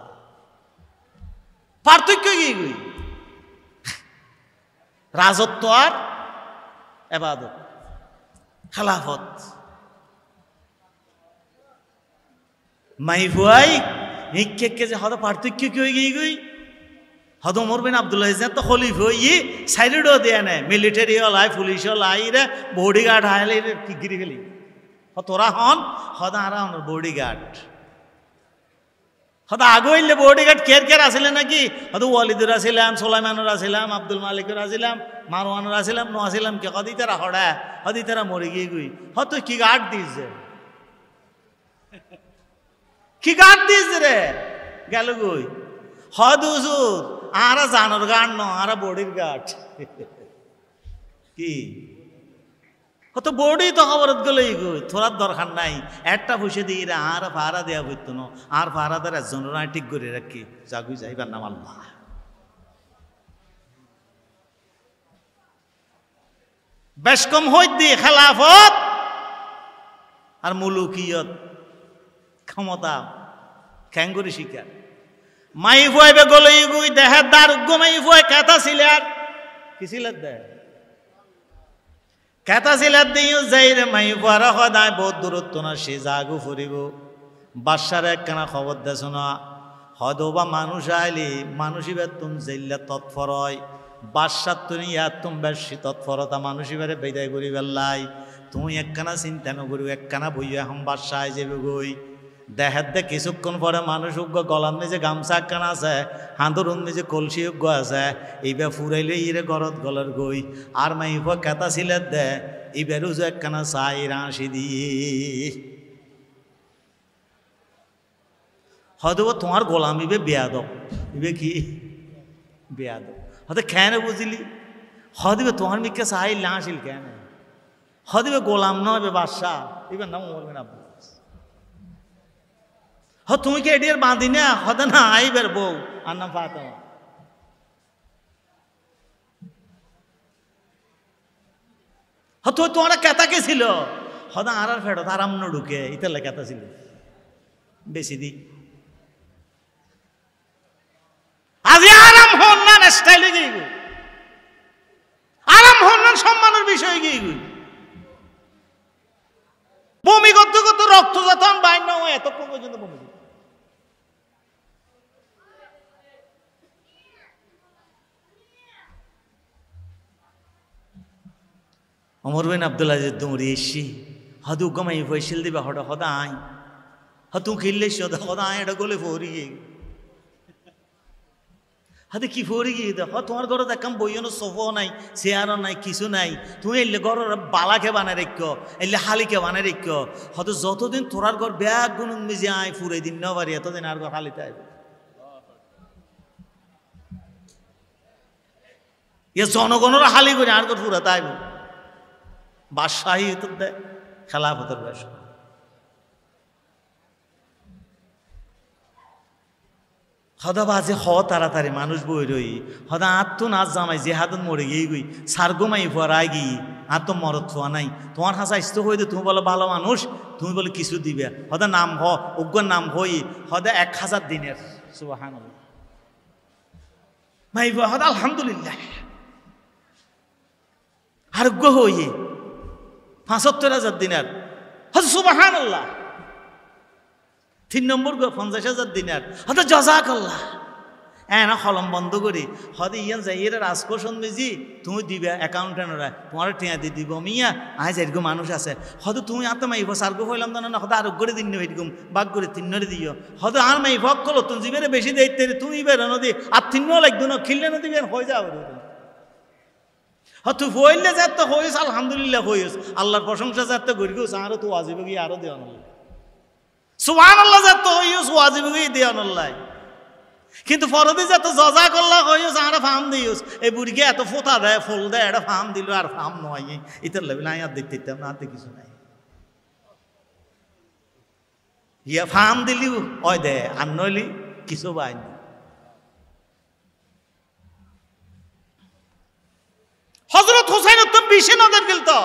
S1: পার্থক্য কি গুই রাজত্ব আর এবাদত খেলাফত মাই হুয়াই নিক্ষেককে যে হদ পার্থক্য কি হয়ে গিয়ে গই হদ ওমর বিন আবদুল্লাহ তো খলিফ হয়ে গিয়ে সাইলেডও দেয়া নেয় মিলিটারি হল আয় পুলিশ হল আই রে বডি গার্ড হাইলে কি গিরি ফেলি তোরা হন হদা আর বডি গার্ড হয়তো আগে বডি গার্ড কের কের আসলে নাকি হয়তো ওয়ালিদুর আসিলাম সোলাইমানুর আসিলাম আব্দুল মালিকুর আসিলাম মারওয়ানুর আসিলাম নো আসিলাম কে হদি তারা হড়া হদি তারা মরে গিয়ে গুই হতো কি গার্ড যায় কি গান দিস রে গেল কই হদ হুজুর আরা জানোর গান ন আরা বডির গাঠ কি কত বডি তো খবর গেলেই গই থোড়ার দরকার নাই একটা বসে দিই রে আর ভাড়া দেওয়া হইতো ন আর ভাড়া দেওয়ার একজনের ঠিক করে রাখি জাগুই যাইবার নাম আল্লাহ বেশ কম হইত দিয়ে খেলাফত আর মুলুকিয়ত ক্ষমতা খ্যাঙ্গুরি শিকার মাই বে গলই গুই দেহের দার মাই ফুয়াই কেতা সিলার কি সিলার দেহ কেতা সিলার দিও যাই রে মাই ফুয়ার সদায় বহুত দূরত্ব না সে জাগু ফুরিব বাদশার একখানা খবর দেশ না হদবা মানুষ আইলি মানুষই বে তুম জেল্লা তৎপর হয় বাদশার তুমি ইয়ার তুম বেশি তৎপরতা মানুষই বেড়ে বেদায় করিবার লাই তুমি একখানা চিন্তা নগরি একখানা বইয়া এখন বাদশায় যাবে গই দে কিছুক্ষণ পরে মানুষ উগ্র গলার নিজে গামছা একখান আছে হাঁদুর নিজে কলসি উগ্র আছে এইবার ফুরাইলে ইরে গরত গলার গই আর মাই ইফ কেতা সিলের দে এইবার উজু একখানা চাই রাশি দি হয়তো তোমার গোলাম ইবে বেয়াদ ইবে কি বেয়াদ হয়তো খেয়ে বুঝিলি হদিবে তোমার মিকে সাহাই লাশিল কেন হদিবে গোলাম নয় বে বাদশাহ ইবে নাম বলবেন আপনি হ হ্যাঁ, তুমি কি এডিয়ার বাঁধি না হদে হ্যাঁ, না আইবের বউ আর না ফাতেমা হ হ্যাঁ, তুই তোমার কেতা কে ছিল হদা আর আর ফেরত আরাম না ঢুকে ইতালে কেতা ছিল বেশি দি আজি আরাম হন না না স্টাইলে গিয়ে আরাম হন না সম্মানের বিষয় গিয়ে বমি করতে করতে রক্ত যতন বাইন এতক্ষণ পর্যন্ত বমি অমর বিন আবদুল্লাহ দুমরি এসি হাদু কমাই ফৈশিল দিবে হঠা হদা আয় হা খিললে খেললে হদা আয় এটা গলে ফোরি হাতে কি ফোরি গিয়ে হ তোমার ঘরে দেখাম অনু সোফাও নাই চেয়ারও নাই কিছু নাই তুমি এলে ঘরের বালাকে বানায় রেখ এলে হালিকে বানায় রেখ হয়তো যতদিন তোরার ঘর ব্যাগ গুনুন মিজে আয় ফুরে দিন ন পারি এতদিন আর ঘর হালিতে আয় এ জনগণের হালি করে আর ঘর ফুরাতে আইব বাদশাহী হুতুর দেয় খেলাফতের ব্যবসা হদা বাজে হ তাড়াতাড়ি মানুষ বই রই হদা আত্ম নাচ জামাই যে হাত মরে গিয়ে গই সার্গমাই ফুয়ারাই গি আত্ম মরত হওয়া নাই তোমার হাসা ইস্ত দে তুমি বলো ভালো মানুষ তুমি বলে কিছু দিবে হদা নাম হ অজ্ঞ নাম হই হদা এক হাজার দিনের সুবাহান মাই হদা আলহামদুলিল্লাহ আরোগ্য হইয়ে পাঁচাত্তর হাজার দিনার সুবাহান আল্লাহ তিন নম্বর গো পঞ্চাশ হাজার দিনার হত জজাক আল্লাহ হ্যাঁ না হলম বন্ধ করি হতে ইয়ান যাই এরা রাজকোষণ মেজি তুমি দিবে অ্যাকাউন্টেন্টরা তোমার টিয়া দিয়ে দিব মিয়া আজ এরকম মানুষ আছে হতো তুমি আত্ম মাইব সার্গ হইলাম তো না হতো আরো করে দিন এরকম বাক করে তিন্নরে দিও হতো আর মাই ভক করলো তুমি জিবেরে বেশি দেয় তুমি বেরোনো নদী আর তিন্ন লাগবে না খিললে না দিবেন হয়ে যাও হ্যাঁ হইস আলহামদুলিল্লাহ হইস আল্লাহর প্রশংসা আরো তো ওয়াজিব গিয়ে আরো দেওয়ান সুবান আল্লাহ হইস ওয়াজিব গিয়ে দেওয়ান আল্লাহ কিন্তু ফরদি যে জজা করলা হইস আর ফার্ম দিস এই বুড়িকে এত ফোতা দেয় ফুল দেয় এটা ফার্ম দিল আর ফার্ম নয় ইতার লাগবে না আর দেখতে না আর কিছু নাই ইয়া ফার্ম দিলি ওই দে আর নইলি কিছু বাইনি হজরত হোসাইনের তো বেশি নজর গেল তো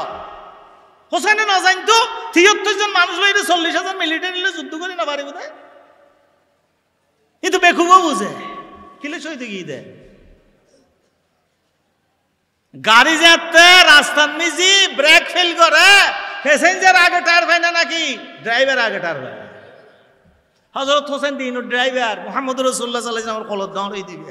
S1: হোসাইনে না জানি তো তিয়াত্তর জন মানুষ বাইরে চল্লিশ হাজার মিলিটারি যুদ্ধ করি না পারে বোধ কিন্তু বেকুবও বুঝে কিলে সই গিয়ে দেয় গাড়ি যাতে রাস্তার নিজি ব্রেক ফেল করে প্যাসেঞ্জার আগে টায়ার ভাই না নাকি ড্রাইভার আগে টায়ার পায় হজরত হোসেন দিন ড্রাইভার মোহাম্মদ রসুল্লাহ সাল্লাহ আমার কলর দাঁড়িয়ে দিবে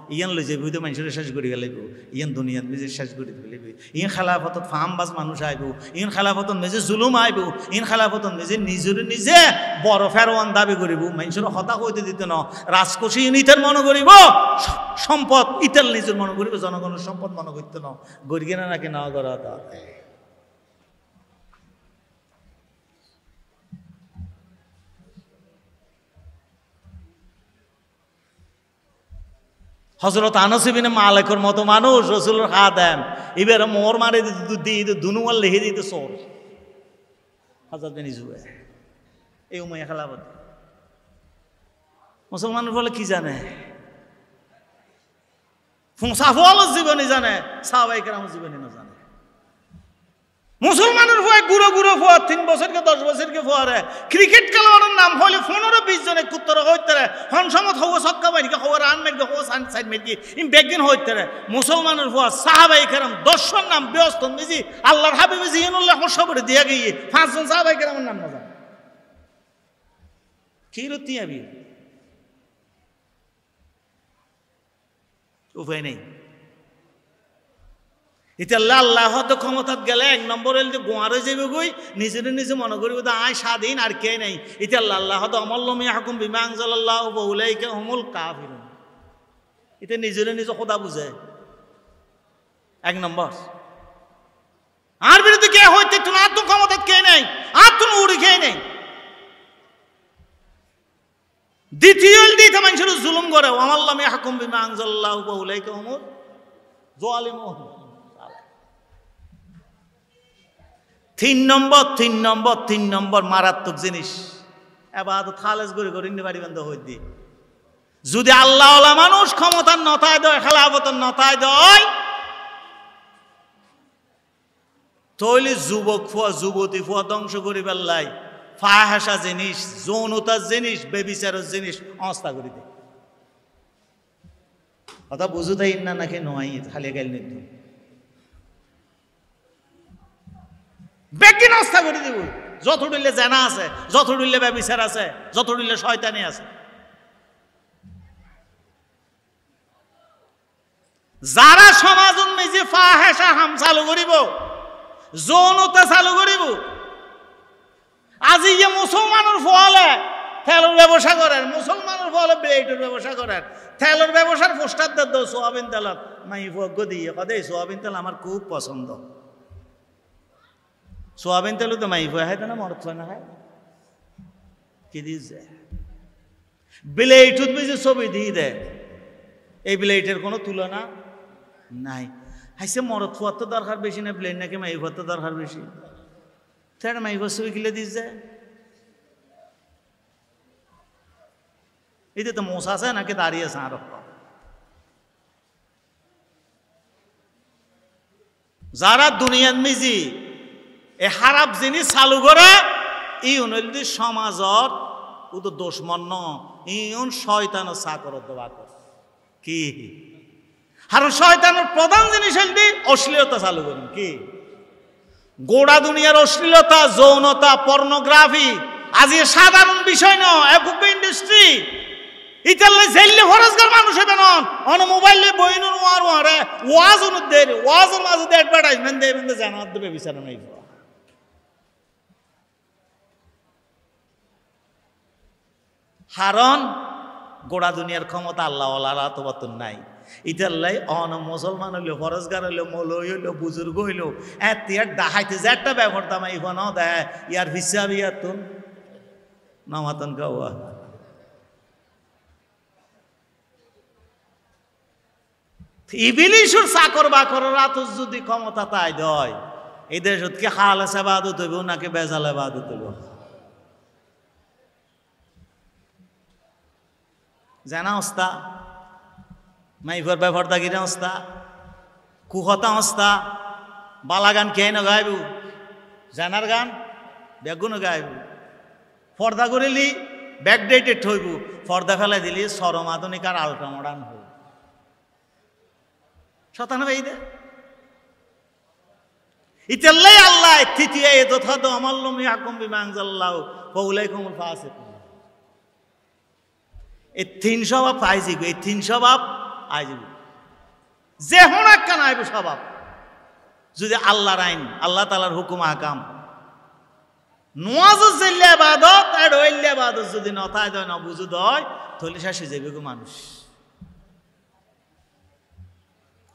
S1: ইয়ান লৈ যাইব তো মানুষের শেষ করি গেলাইব ইয়ান দুনিয়াত মেজে শেষ করি ফেলিব ইয়ান খেলাফতত ফাহামবাজ মানুষ আইব ইন খেলাফতন মেজে জুলুম আইব ইন খেলাফতন মেজে নিজের নিজে বরফের ওয়ান দাবি করিব মানুষের হতা কইতে দিত না রাজকোষী ইতের মনে করিব সম্পদ ইতাল নিজের মনে করিব জনগণের সম্পদ মনে করতে না গরিগেনা নাকি না করা তা হজরত আনসিবিনে মালেকর মতো মানুষ রসুলের হা দেন এবার মোর মারে দুনুয়াল লিখে দিতে সর হজরত বিন ইজুয়ে এই উমাইয়া খেলাবত মুসলমান বলে কি জানে ফুসাফল জীবনী জানে সাহবাইকেরাম জীবনী না জানে মুসলমানের ফোয়া গুড়ো গুড়ো ফোয়া তিন বছরকে দশ বছরকে ফুয়ারে ক্রিকেট খেলোয়াড়ের নাম হইলে পনেরো বিশ জনে কুত্তর হইতে রে হনসমত হবো সক্কা বাইরকে হবো রান মেটকে হবো সান সাইড মেটকে ইম বেগদিন হইতে রে মুসলমানের ফোয়া সাহাবাই কেরাম দশজন নাম ব্যস্ত মিজি আল্লাহর হাবিবে জিয়নুল্লাহ সবরে দিয়া গিয়ে পাঁচজন সাহাবাই কেরামের নাম না জান কি রতি আবি উপায় নেই এটা আল্লাহ তো ক্ষমতাত গেলে এক নম্বর এলে গোয়ারে যাবে গই নিজের নিজে মনে করিব তো আয় স্বাধীন আর কে নেই এটা আল্লাহ তো অমল্লমিয়া হকুম বহুলাই কে অমল কাহির এটা নিজের নিজে সদা বুঝে এক নম্বর আর বিরুদ্ধে কে হইতে তুমি আর তো ক্ষমতা কে নেই আর তুমি উড়ি খেয়ে নেই দ্বিতীয় দিতে মানুষের জুলুম করে অমাল্লামে হাকুম বহুলাই কে অমল জোয়ালিম তিন নম্বর তিন নম্বর তিন নম্বর মারাত্মক জিনিস এবার তো থালেজ করে করে বাড়ি বন্ধ হয়ে দি যদি আল্লাহ মানুষ ক্ষমতার নতায় দেয় খেলাফতের নতায় দেয় তৈলি যুবক ফুয়া যুবতী ফুয়া ধ্বংস করি পেল্লাই ফাহাসা জিনিস যৌনতার জিনিস বেবিচারের জিনিস অস্থা করি দেয় কথা বুঝো না নাকি নয় খালি গেল নির্দম বেগি অবস্থা করে দিব যত ডুললে জেনা আছে যত ডুললে ব্যবিচার আছে যত ডুললে শয়তানি আছে যারা সমাজ উন্মেজি ফাহেসা হাম চালু করিব যৌনতা চালু করিব আজি যে মুসলমানের ফলে থেলর ব্যবসা করেন মুসলমানের ফলে ব্রেটের ব্যবসা করেন থেলর ব্যবসার পোস্টার দেন সোয়াবিন তেলত মাই ভোগ্য দিয়ে কদে সোয়াবিন তেল আমার খুব পছন্দ सोयाबीन তো तो माई हुआ है तो ना मरत ना है বিলেট উঠবে যে ছবি দিয়ে দেয় এই বিলেটের কোনো তুলনা নাই হাইসে মরত হওয়ার তো দরকার বেশি না ব্লেড নাকি মাই হওয়ার তো দরকার বেশি তার মাই হওয়ার ছবি কিলে দিস যায় এতে তো মোসা আছে নাকি দাঁড়িয়ে আছে আরো যারা দুনিয়ার মিজি এ হারাপ জিনিস চালু করে ইউন সমাজত ও তো দোষমন ইউন শয়তান চাকর দেওয়া কি আর শয়তানের প্রধান জিনিস হলদি অশ্লীলতা চালু করেন কি গোড়া দুনিয়ার অশ্লীলতা যৌনতা পর্নোগ্রাফি আজ এ সাধারণ বিষয় নয় খুব ইন্ডাস্ট্রি ইতালে জেললে ফরজগার মানুষ হবে নন অন মোবাইলে বইনুন ওয়ার ওয়ারে ওয়াজ অনুদ্দের ওয়াজের মাঝে অ্যাডভার্টাইজমেন্ট দেবেন জানার দেবে বিচারণ এই হারন গোড়া দুনিয়ার ক্ষমতা আল্লাহ আল্লাহ নাই ইটার লাই অন মুসলমান হইলো ফরজগার হইলো মৌলই হইলো বুজুর্গ হইলো দাহাইতে যে একটা ব্যবহার দাম ইখন দেয় ইয়ার হিসাব ইয়ার তুন নামাতন গাওয়া ইবিলিশুর চাকর বাকর তো যদি ক্ষমতা তাই দয় এই দেশকে হাল আছে বাদত হইব নাকি বেজালে বাদত হইব জেনা অস্তা মাইফর ব্যবহারতা গিরে অস্তা কুহতা অস্তা বালা গান কে নগাইব জানার গান ব্যাগু নগাইব পর্দা করিলি ব্যাকডেটেড হইব পর্দা ফেলাই দিলি সরম আধুনিক আর আলট্রা মডার্ন হইব শতানবে এই দে ইতাল্লাই আল্লাহ তৃতীয় এ তথা তো অমাল্লম ইয়াকুম বিমাংজাল্লাহ কৌলাই কমল ফাঁসে এই তিন স্বভাব আইজিব এই তিন স্বভাব আইজিব যে হোনাক কেন আইবো স্বভাব যদি আল্লাহর আইন আল্লাহ তালার হুকুম আকাম নোয়াজ জেলে বাদত আর ওইলে বাদত যদি নথায় দয় না বুঝু দয় তাহলে শেষে যাবে গো মানুষ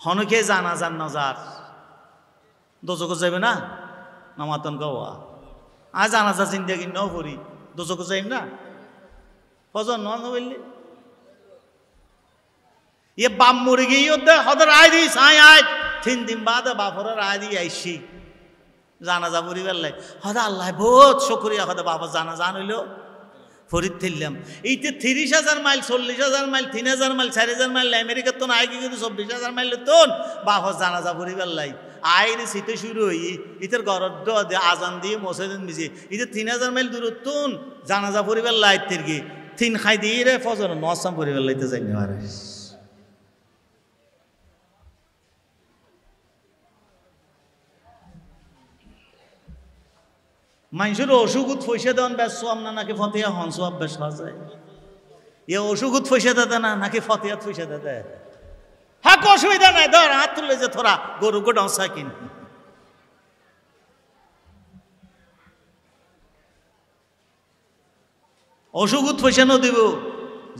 S1: হনকে জানা যান নজার দোজক যাবে না নামাতন গাওয়া আর জানা যা চিন্তা কিনাও করি দোজক যাইম না হজন নন বললে ये बाप मुर्गी হদর আয় आय दी আয় তিন দিন दिन বাপর আয় দিয়ে আইসি জানা যা পড়ি বেলায় হদা আল্লাহ বহুত শুক্রিয়া হদা বাবা জান হইল ফরিদ এই তো তিরিশ হাজার মাইল চল্লিশ হাজার মাইল তিন হাজার মাইল চারি হাজার মাইল আমেরিকার তো আয় কিন্তু চব্বিশ হাজার মাইল তোন বাপর জানা যা পড়ি বেলায় আয়ের শীতে শুরু হই ইতের গরর আজান দিয়ে দিন মিজি ইতে তিন হাজার মাইল দূরত্ব যা পরিবার বেলায় তিরগি তিন খাই দিয়ে রে ফজর নসাম পরিবার লাইতে যাই নেওয়ার মানুষের উত ফসে দেন ব্যস্ত সোয়াম না নাকি ফতেয়া হন সব ব্যাস যায় এ উত ফসে দেতে না নাকি ফতিয়াত ফসে দেতে হাক হ্যাঁ, অসুবিধা নাই ধর হাত তুলে যে থোরা গরু গোডাও সাকিন অসুখত পয়সা ন দিব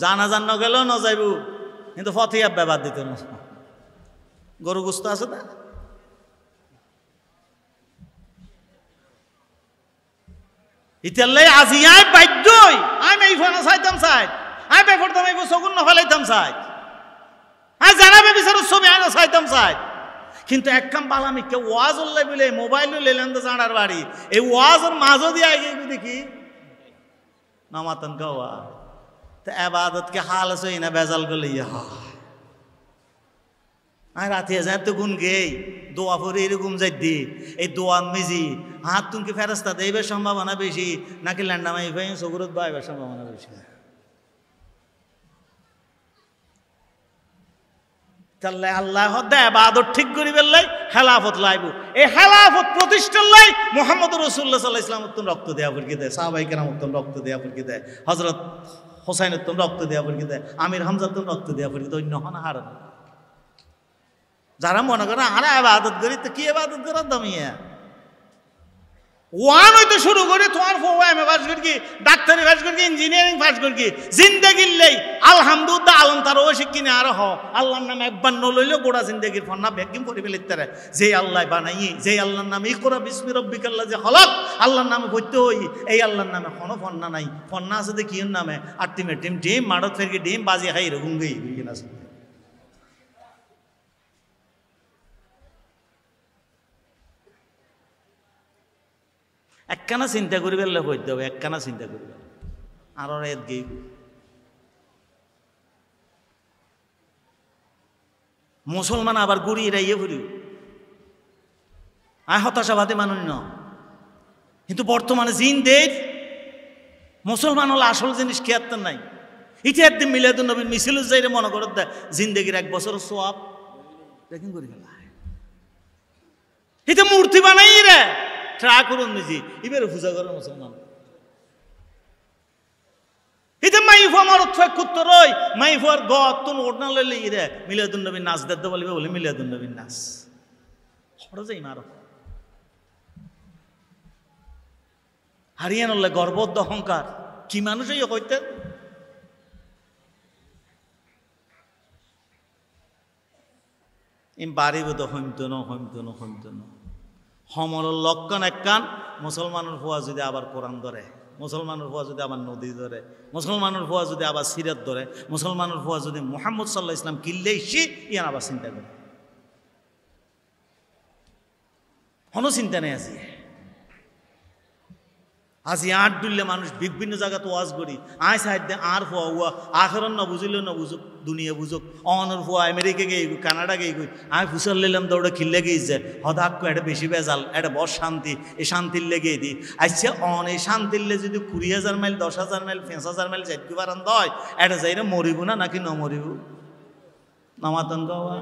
S1: জানা জান ন গেলেও ন যাইব কিন্তু ফতিয়া ব্যবহার দিত না গরু গুস্ত আছে না ইতাল্লাই আজি আই বাধ্যই আমি এই ফোনা চাইতাম চাই আই বাই ফোরতাম এই সগুন ন চাই আই জানাবে বিচার ছবি আয় চাইতাম চাই কিন্তু এক কাম পালাম কেউ ওয়াজ উল্লাই বলে মোবাইল লেলেন তো জানার বাড়ি এই ওয়াজের মাঝও দিয়ে আগে দেখি নমাতন কওয়া তো আবাদতকে হাল সই না বেজাল গলি আর রাতে যায় তো গুন গেই দোয়া ফুরে এরকম যাই দি এই দোয়ান মিজি হাত তুমি ফেরস্তা দেবে সম্ভাবনা বেশি নাকি ল্যান্ডামাই ভাই সগুরত বাইবার সম্ভাবনা বেশি তাহলে আল্লাহ দেয় ঠিক করি বেললাই হেলাফত লাইব এই হেলাফত প্রতিষ্ঠার লাই মোহাম্মদ রসুল্লাহ সাল্লাহ ইসলাম উত্তম রক্ত দেয়া পরকে দেয় সাহবাই কেরাম উত্তম রক্ত দেয়া পরকে দেয় হজরত হোসাইন উত্তম রক্ত দেয়া পরকে দেয় আমির হামজা উত্তম রক্ত দেয়া পরকে দেয় অন্য হন হার যারা মনে করে আরে আবাদত করি তো কি আবাদত করার দামিয়া ওয়ান হইতে শুরু করে তোমার ফো এম এ পাস করি ডাক্তারি পাস করি ইঞ্জিনিয়ারিং পাস করি জিন্দেগির লেই আলহামদুল্লাহ আলম তার ওই শিক্ষি নিয়ে আর হ আল্লাহর নাম একবার নলইলেও গোড়া জিন্দেগির না ভ্যাকিম করে ফেলে তারা যে আল্লাহ বানাই যে আল্লাহর নামে ই করা বিসমি রব্বিক আল্লাহ যে হলক আল্লাহর নামে হইতে হই এই আল্লাহর নামে কোনো না নাই ফোন না আছে দেখি নামে আর টিমে টিম টিম মারত ফেরকি ডিম বাজি খাই রঘুম গেই না একখানা চিন্তা করি পেলে হইতে হবে একখানা চিন্তা করি আর এত গেই মুসলমান আবার গুড়ি এরাইয়ে ফুরি আয় হতাশাবাদী মানুষ ন কিন্তু বর্তমানে জিন দেব মুসলমান হলো আসল জিনিস খেয়াত্তর নাই ইতি একদিন মিলাদুল নবীন মিছিল যাইরে মনে করত দেয় জিন্দেগির এক বছর সোয়াব দেখেন করি গেল এটা মূর্তি বানাই রে ট্রা করুন নিজে এবার পূজা করেন মুসলমান ইতে মাইফ আমার উৎফেক করতে রই গত নাচ দেখতে বলিবে বলে মিলাদুন নবীর নাচ হড় যাই মারো হারিয়ে নলে গর্বদ্ধ অহংকার কি মানুষ এই হইতে এম বাড়িব তো হইমতো ন হইমতো ন হইমতো না হমর লক্ষণ একখান মুসলমানের ফুয়া যদি আবার কোরআন ধরে মুসলমানের ফুয়া যদি আবার নদী ধরে মুসলমানের ফুয়া যদি আবার সিরাত ধরে মুসলমানের ফুয়া যদি মোহাম্মদ সাল্লাহ ইসলাম কিল্লে সে ইয়ান আবার চিন্তা করে কোনো চিন্তা নেই আছে আজ আর দুললে মানুষ বিভিন্ন তো ওয়াজ করি আয় সাহেব আর হওয়া হুয়া আখরন না বুঝিলেও না বুঝুক দুনিয়া বুঝুক অনর হওয়া আমেরিকা গেই কানাডা গিয়ে গই আমি ফুসল নিলাম দৌড়ে খিল্লে গেই যে হদাক্য এটা বেশি বেজাল এটা বস শান্তি এ শান্তির লেগে দিই আচ্ছা অন এই শান্তির লে যদি কুড়ি হাজার মাইল দশ হাজার মাইল পাঁচ হাজার মাইল যাই পারেন দয় এটা যাই না মরিব না নাকি ন মরিব নমাতন কওয়া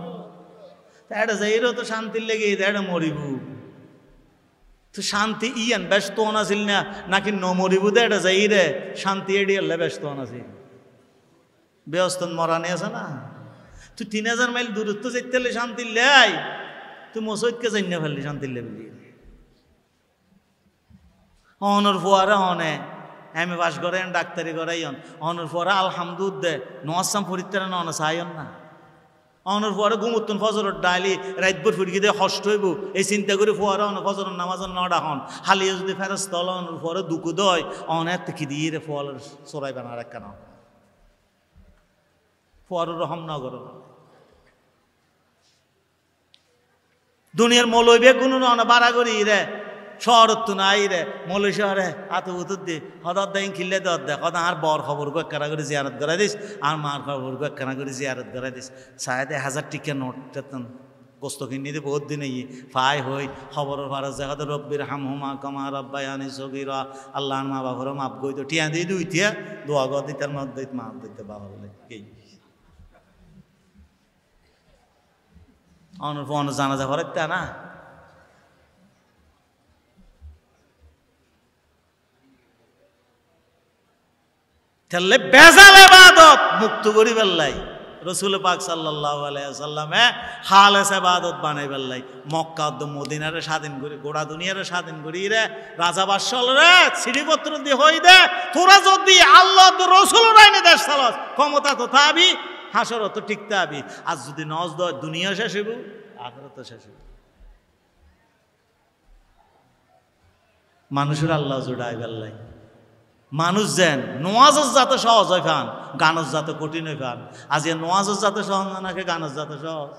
S1: এটা যাই তো শান্তির লেগে এটা মরিব তো শান্তি ইয়ান ব্যস্ত অনাছিল না নাকি নমরিবুদে এটা যাই রে শান্তি এড়িয়ে ব্যস্ত অনাছিল ব্যস্ত মরা নিয়ে আছে না তুই তিন হাজার মাইল দূরত্ব যেতে হলে শান্তি লেয় তুই মসজিদকে না ফেললি শান্তি লেবলি অনর ফুয়ারা অনে এম এ পাস করেন ডাক্তারি অন অনর ফুয়ারা আলহামদুদ দে নসাম ফরিদ্দারা নন না অনর ফুয়ারে ঘুমুত্তন ফজর ডালি রাতভর ফুটকি দিয়ে হষ্ট হইব এই চিন্তা করে ফুয়ারা অন ফজর নামাজ নডা হন হালিয়ে যদি ফেরাস তল অনর ফুয়ারে দুঃখ দয় অন এত কি দিয়ে রে ফুয়ালের চড়াইবে না আরেক কেন ফুয়ার রহম নগর দুনিয়ার মলবে গুণ অন বাড়া করি রে শহর তো নাই রে মৌল শহরে আত উতুর দি হদর দেয় খিললে দর দেখ হদ আর বর খবর গো কেনা করে জিয়ারত করাই দিস আর মার খবর গো কেনা করে জিয়ারত করাই দিস সাহেদ হাজার টিকা নোট তেতন গোস্ত কিনিতে বহুত দিন ই ফাই হই খবর ভার জাগাদ রব্বির হাম হুমা কমা রব্বাই আনি সগির আল্লাহ মা বাবুর মাপ গই তো ঠিয়া দিই দুই ঠিয়া দোয়া গদি তার মাপ দিত মা দিতে বাবা বলে কে অনুর জানাজা হরে তা না খেললে বেজাল এবাদত মুক্ত করি বেল্লাই রসুল পাক সাল্লাহ আলাইসাল্লামে হালেস এবাদত বানাই বেল্লাই মক্কা মদিনারে স্বাধীন করি গোড়া দুনিয়ারে স্বাধীন করি রে রাজা বাসল রে সিঁড়িপত্র দি হই দে তোরা যদি আল্লাহ রসুল রাইনে দেশ সালস ক্ষমতা তো থাবি হাসর তো ঠিকতে থাবি আর যদি নজ দয় দুনিয়া শেষ হইব আখরও তো শেষ হইব মানুষের আল্লাহ জোড়ায় বেল্লাই মানুষ যেন নোয়াজের যাতে সহজ হয় ফান গানস যাতে কঠিন হয় ফান আজ এ যাতে সহজ না নাকি গানস যাতে সহজ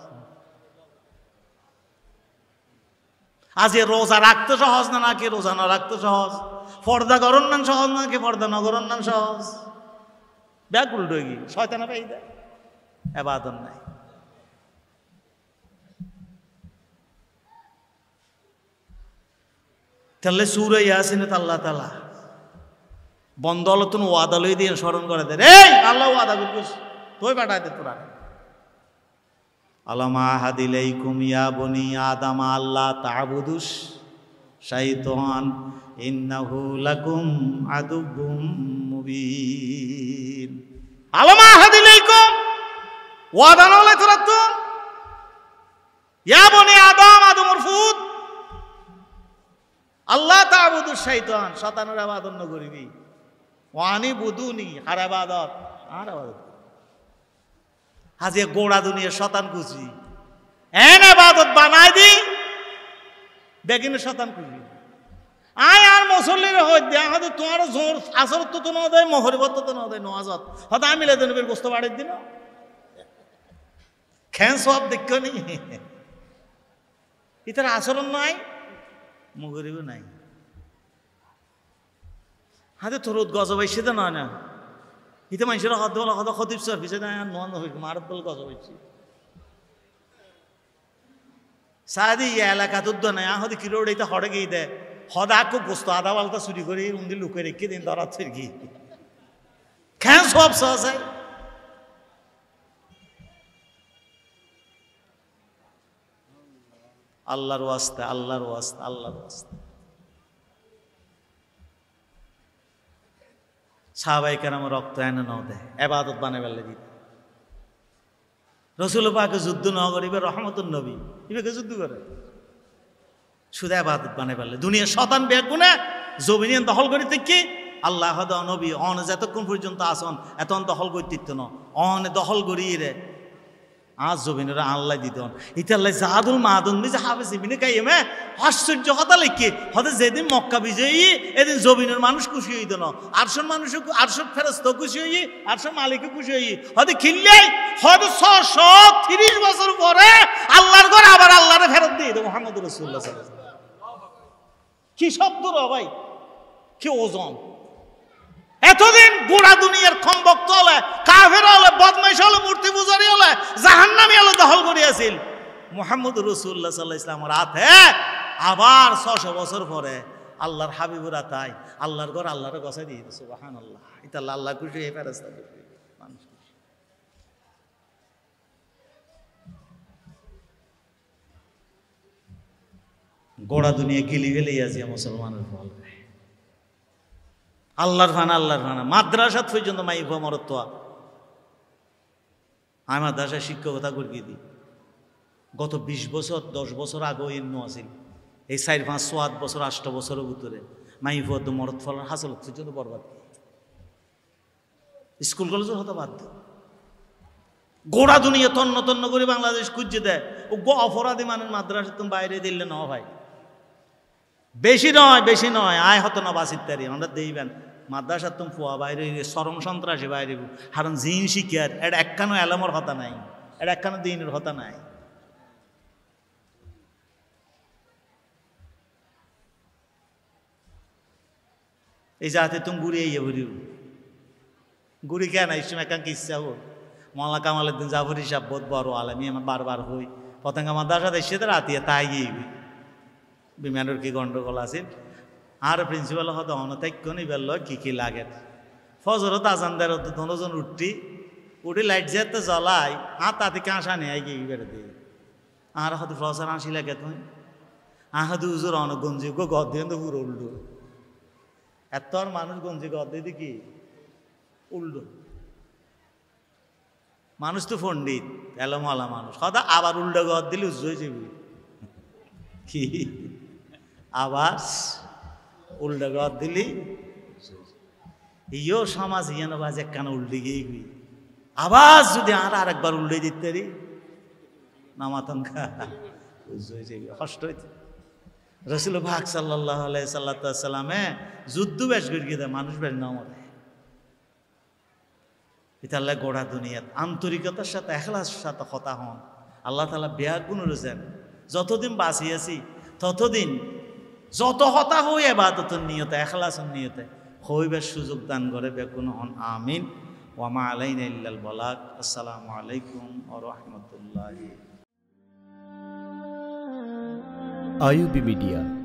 S1: আজ এ রোজা রাখতে সহজ না নাকি রোজা না রাখতে সহজ পর্দা করন নাম সহজ নাকি পর্দা নগরন নাম সহজ ব্যাকুল ডগি শয়তানা পাই দেয় এবাদন নাই তাহলে সুরে আসেন তাল্লা তালা বন্দল তুন ওয়াদা লই দিয়ে স্মরণ করে দে রে আল্লাহ ওয়াদা করছিস তুই পাঠাই দে তোরা আলামা হাদিলেই কুমিয়া বনি আদাম আল্লাহ তাবুদুস শাইতন ইন্নাহু লাকুম আদুবুম মুবিন আলামা হাদিলাইকুম ওয়াদা নলে তুরাতুন ইয়া বনি আদাম আদম উরফুত আল্লাহ তাবুদুস শাইতান শতানের আবাদন করিবি ওয়ানি বুদুনি আর আবাদত আর আবাদত আজে গোড়া দুনিয়া শতান কুচি এন আবাদত বানাই দি বেগিনে শতান কুচি আয় আর মুসল্লির হই দে হয়তো তোমার জোর আসর তো তো নয় মহরিবত তো নয় নওয়াজত হয়তো আমি লেদে নবীর গোস্ত বাড়ির দিন খ্যান সব দেখো নি ইতার আসরণ নাই মগরিবও নাই হাতে থরুত গজব হয়েছে সেটা নয় না ইতে মানুষের হদ বলা হদ খতিব সর পিছে না নন হই মারত বলে গজব হয়েছে সাদি ইয়া এলাকা তোর দো না হদি রোড এটা হড়ে গিয়ে দেয় হদা খুব গোস্ত আদা বালতা চুরি করে উন্দি লুকে রেখে দিন ধরা ফের গিয়ে খেয়ে সব সহজ আল্লাহর ওয়াস্তে আল্লাহর ওয়াস্তে আল্লাহর ওয়াস্তে সাহাবাই কেরাম রক্ত এনে নাও দেয় এবাদত বানে বেলে দিত রসুল পাকে যুদ্ধ ন বা রহমতুল নবী ইবেকে যুদ্ধ করে শুধু এবাদত বানে বেলে দুনিয়া শতান বেগুনে জমিন দখল করি কি আল্লাহ নবী অন যতক্ষণ পর্যন্ত আসন এতক্ষণ দখল করতে ন অন দখল করিয়ে রে আজ জবিনরা আল্লাহ দিত ইতে আল্লাহ জাহাদুল মাহাদুন যে হাফেজ ইবিনে কাইমে হ্যাঁ? আশ্চর্য কথা লিখি হতে যেদিন মক্কা বিজয়ী এদিন জবিনের মানুষ খুশি হইত না আটশোর মানুষও আটশোর ফেরস্ত খুশি হই আটশো মালিকও খুশি হই হতে খিললে হতে ছশো তিরিশ বছর পরে আল্লাহর ঘর আবার আল্লাহর ফেরত দিয়ে দেবো মোহাম্মদ রসুল্লাহ কি শব্দ র ভাই কি ওজন এতদিন গোড়া দুনিয়ার খম্বক্ত হলে কাফের হলে বদমাইশ হলে মূর্তি পুজারি হলে নামি হলে দখল করিয়াছিল মোহাম্মদ রসুল্লাহ সাল্লাহ ইসলামের হাতে আবার ছশো বছর পরে আল্লাহর হাবিবুরা তাই আল্লাহর ঘর আল্লাহর গসাই দিয়ে দিচ্ছে বাহান আল্লাহ এটা আল্লাহ খুশি হয়ে ফেরাস্তা গোড়া দুনিয়া গিলি গেলেই আছে মুসলমানের ফল আল্লাহর ভান আল্লাহর ভানা মাদ্রাসাত পর্যন্ত মাই ভুয়া মরত্ব আমি মাদ্রাসায় শিক্ষকতা করিয়ে দিই গত ২০ বছর দশ বছর আগেও এমন আছিল এই চার পাঁচ ছ আট বছর আষ্ট বছরের ভিতরে মাই ভুয়া তো মরত ফলার হাসল পর্যন্ত বরবাদ স্কুল কলেজও হতে বাধ্য গোড়া দুনিয়া তন্ন তন্ন করে বাংলাদেশ খুঁজছে দেয় ও অপরাধী মানুষ মাদ্রাসা তুমি বাইরে দিলে ন ভাই বেশি নয় বেশি নয় আয় হতো না বাস ইত্যাদি আমরা দেবেন মাদ্রাসার তুম ফুয়া বাইরে সরম সন্ত্রাসী বাইরে হারণ জিন শিকার এটা একখানো অ্যালামর হতা নাই এটা একখানো দিনের হতা নাই এই জাতে তুমি ঘুরে এই ঘুরিও ঘুরি কেন এই সময় একাঙ্কি ইচ্ছা হোক মল্লা কামালের দিন জাফর হিসাব বোধ বড় আলামি আমার বারবার হই পতঙ্গা মাদ্রাসা দেশে তো রাতিয়ে তাই গিয়ে বিমানের কি গণ্ডগোল আছে আর প্রিন্সিপাল অনতাক্য অনতাক্ষণ ইবেল কি কি লাগে ফজরত আজান দের দনজন উঠি উঠি লাইট যেতে জ্বলাই আর তাতে কাঁসা নেয় কি বেড়ে দিয়ে আর হতো ফসর হাসি লাগে তুই আহাদু উজুর অনেক গঞ্জি গো গদ দিয়ে তো পুরো উল্টো এত আর মানুষ গঞ্জি গদ দিয়ে কি উল্টো মানুষ তো পণ্ডিত এলোমালা মানুষ কথা আবার উল্টো গদ দিলে উজ্জ্বল যাবি কি আবাস উল্টা গড় দিলি ইয়ো সমাজ ইয়ান বাজ এক কানে উল্টে গিয়ে গই আবার যদি আর আরেকবার উল্টে দিতে রে নামাতন খা হষ্ট হইতে রসুল ভাগ সাল্লাহ সাল্লাতামে যুদ্ধ বেশ গড়িয়ে দেয় মানুষ বেশ নাম এটা আল্লাহ গোড়া দুনিয়াত আন্তরিকতার সাথে এখলাস সাথে কথা হন আল্লাহ তালা বেয়াগুণ রয়েছেন যতদিন বাঁচিয়েছি ততদিন যত হতা হই এবাদতের নিয়তে এখলাস নিয়তে হইবে সুযোগ দান করে বেকুন হন আমিন ওয়ামা আলাইন ইল্লাল বলাক আসসালামু আলাইকুম ও রহমতুল্লাহ আইউবি মিডিয়া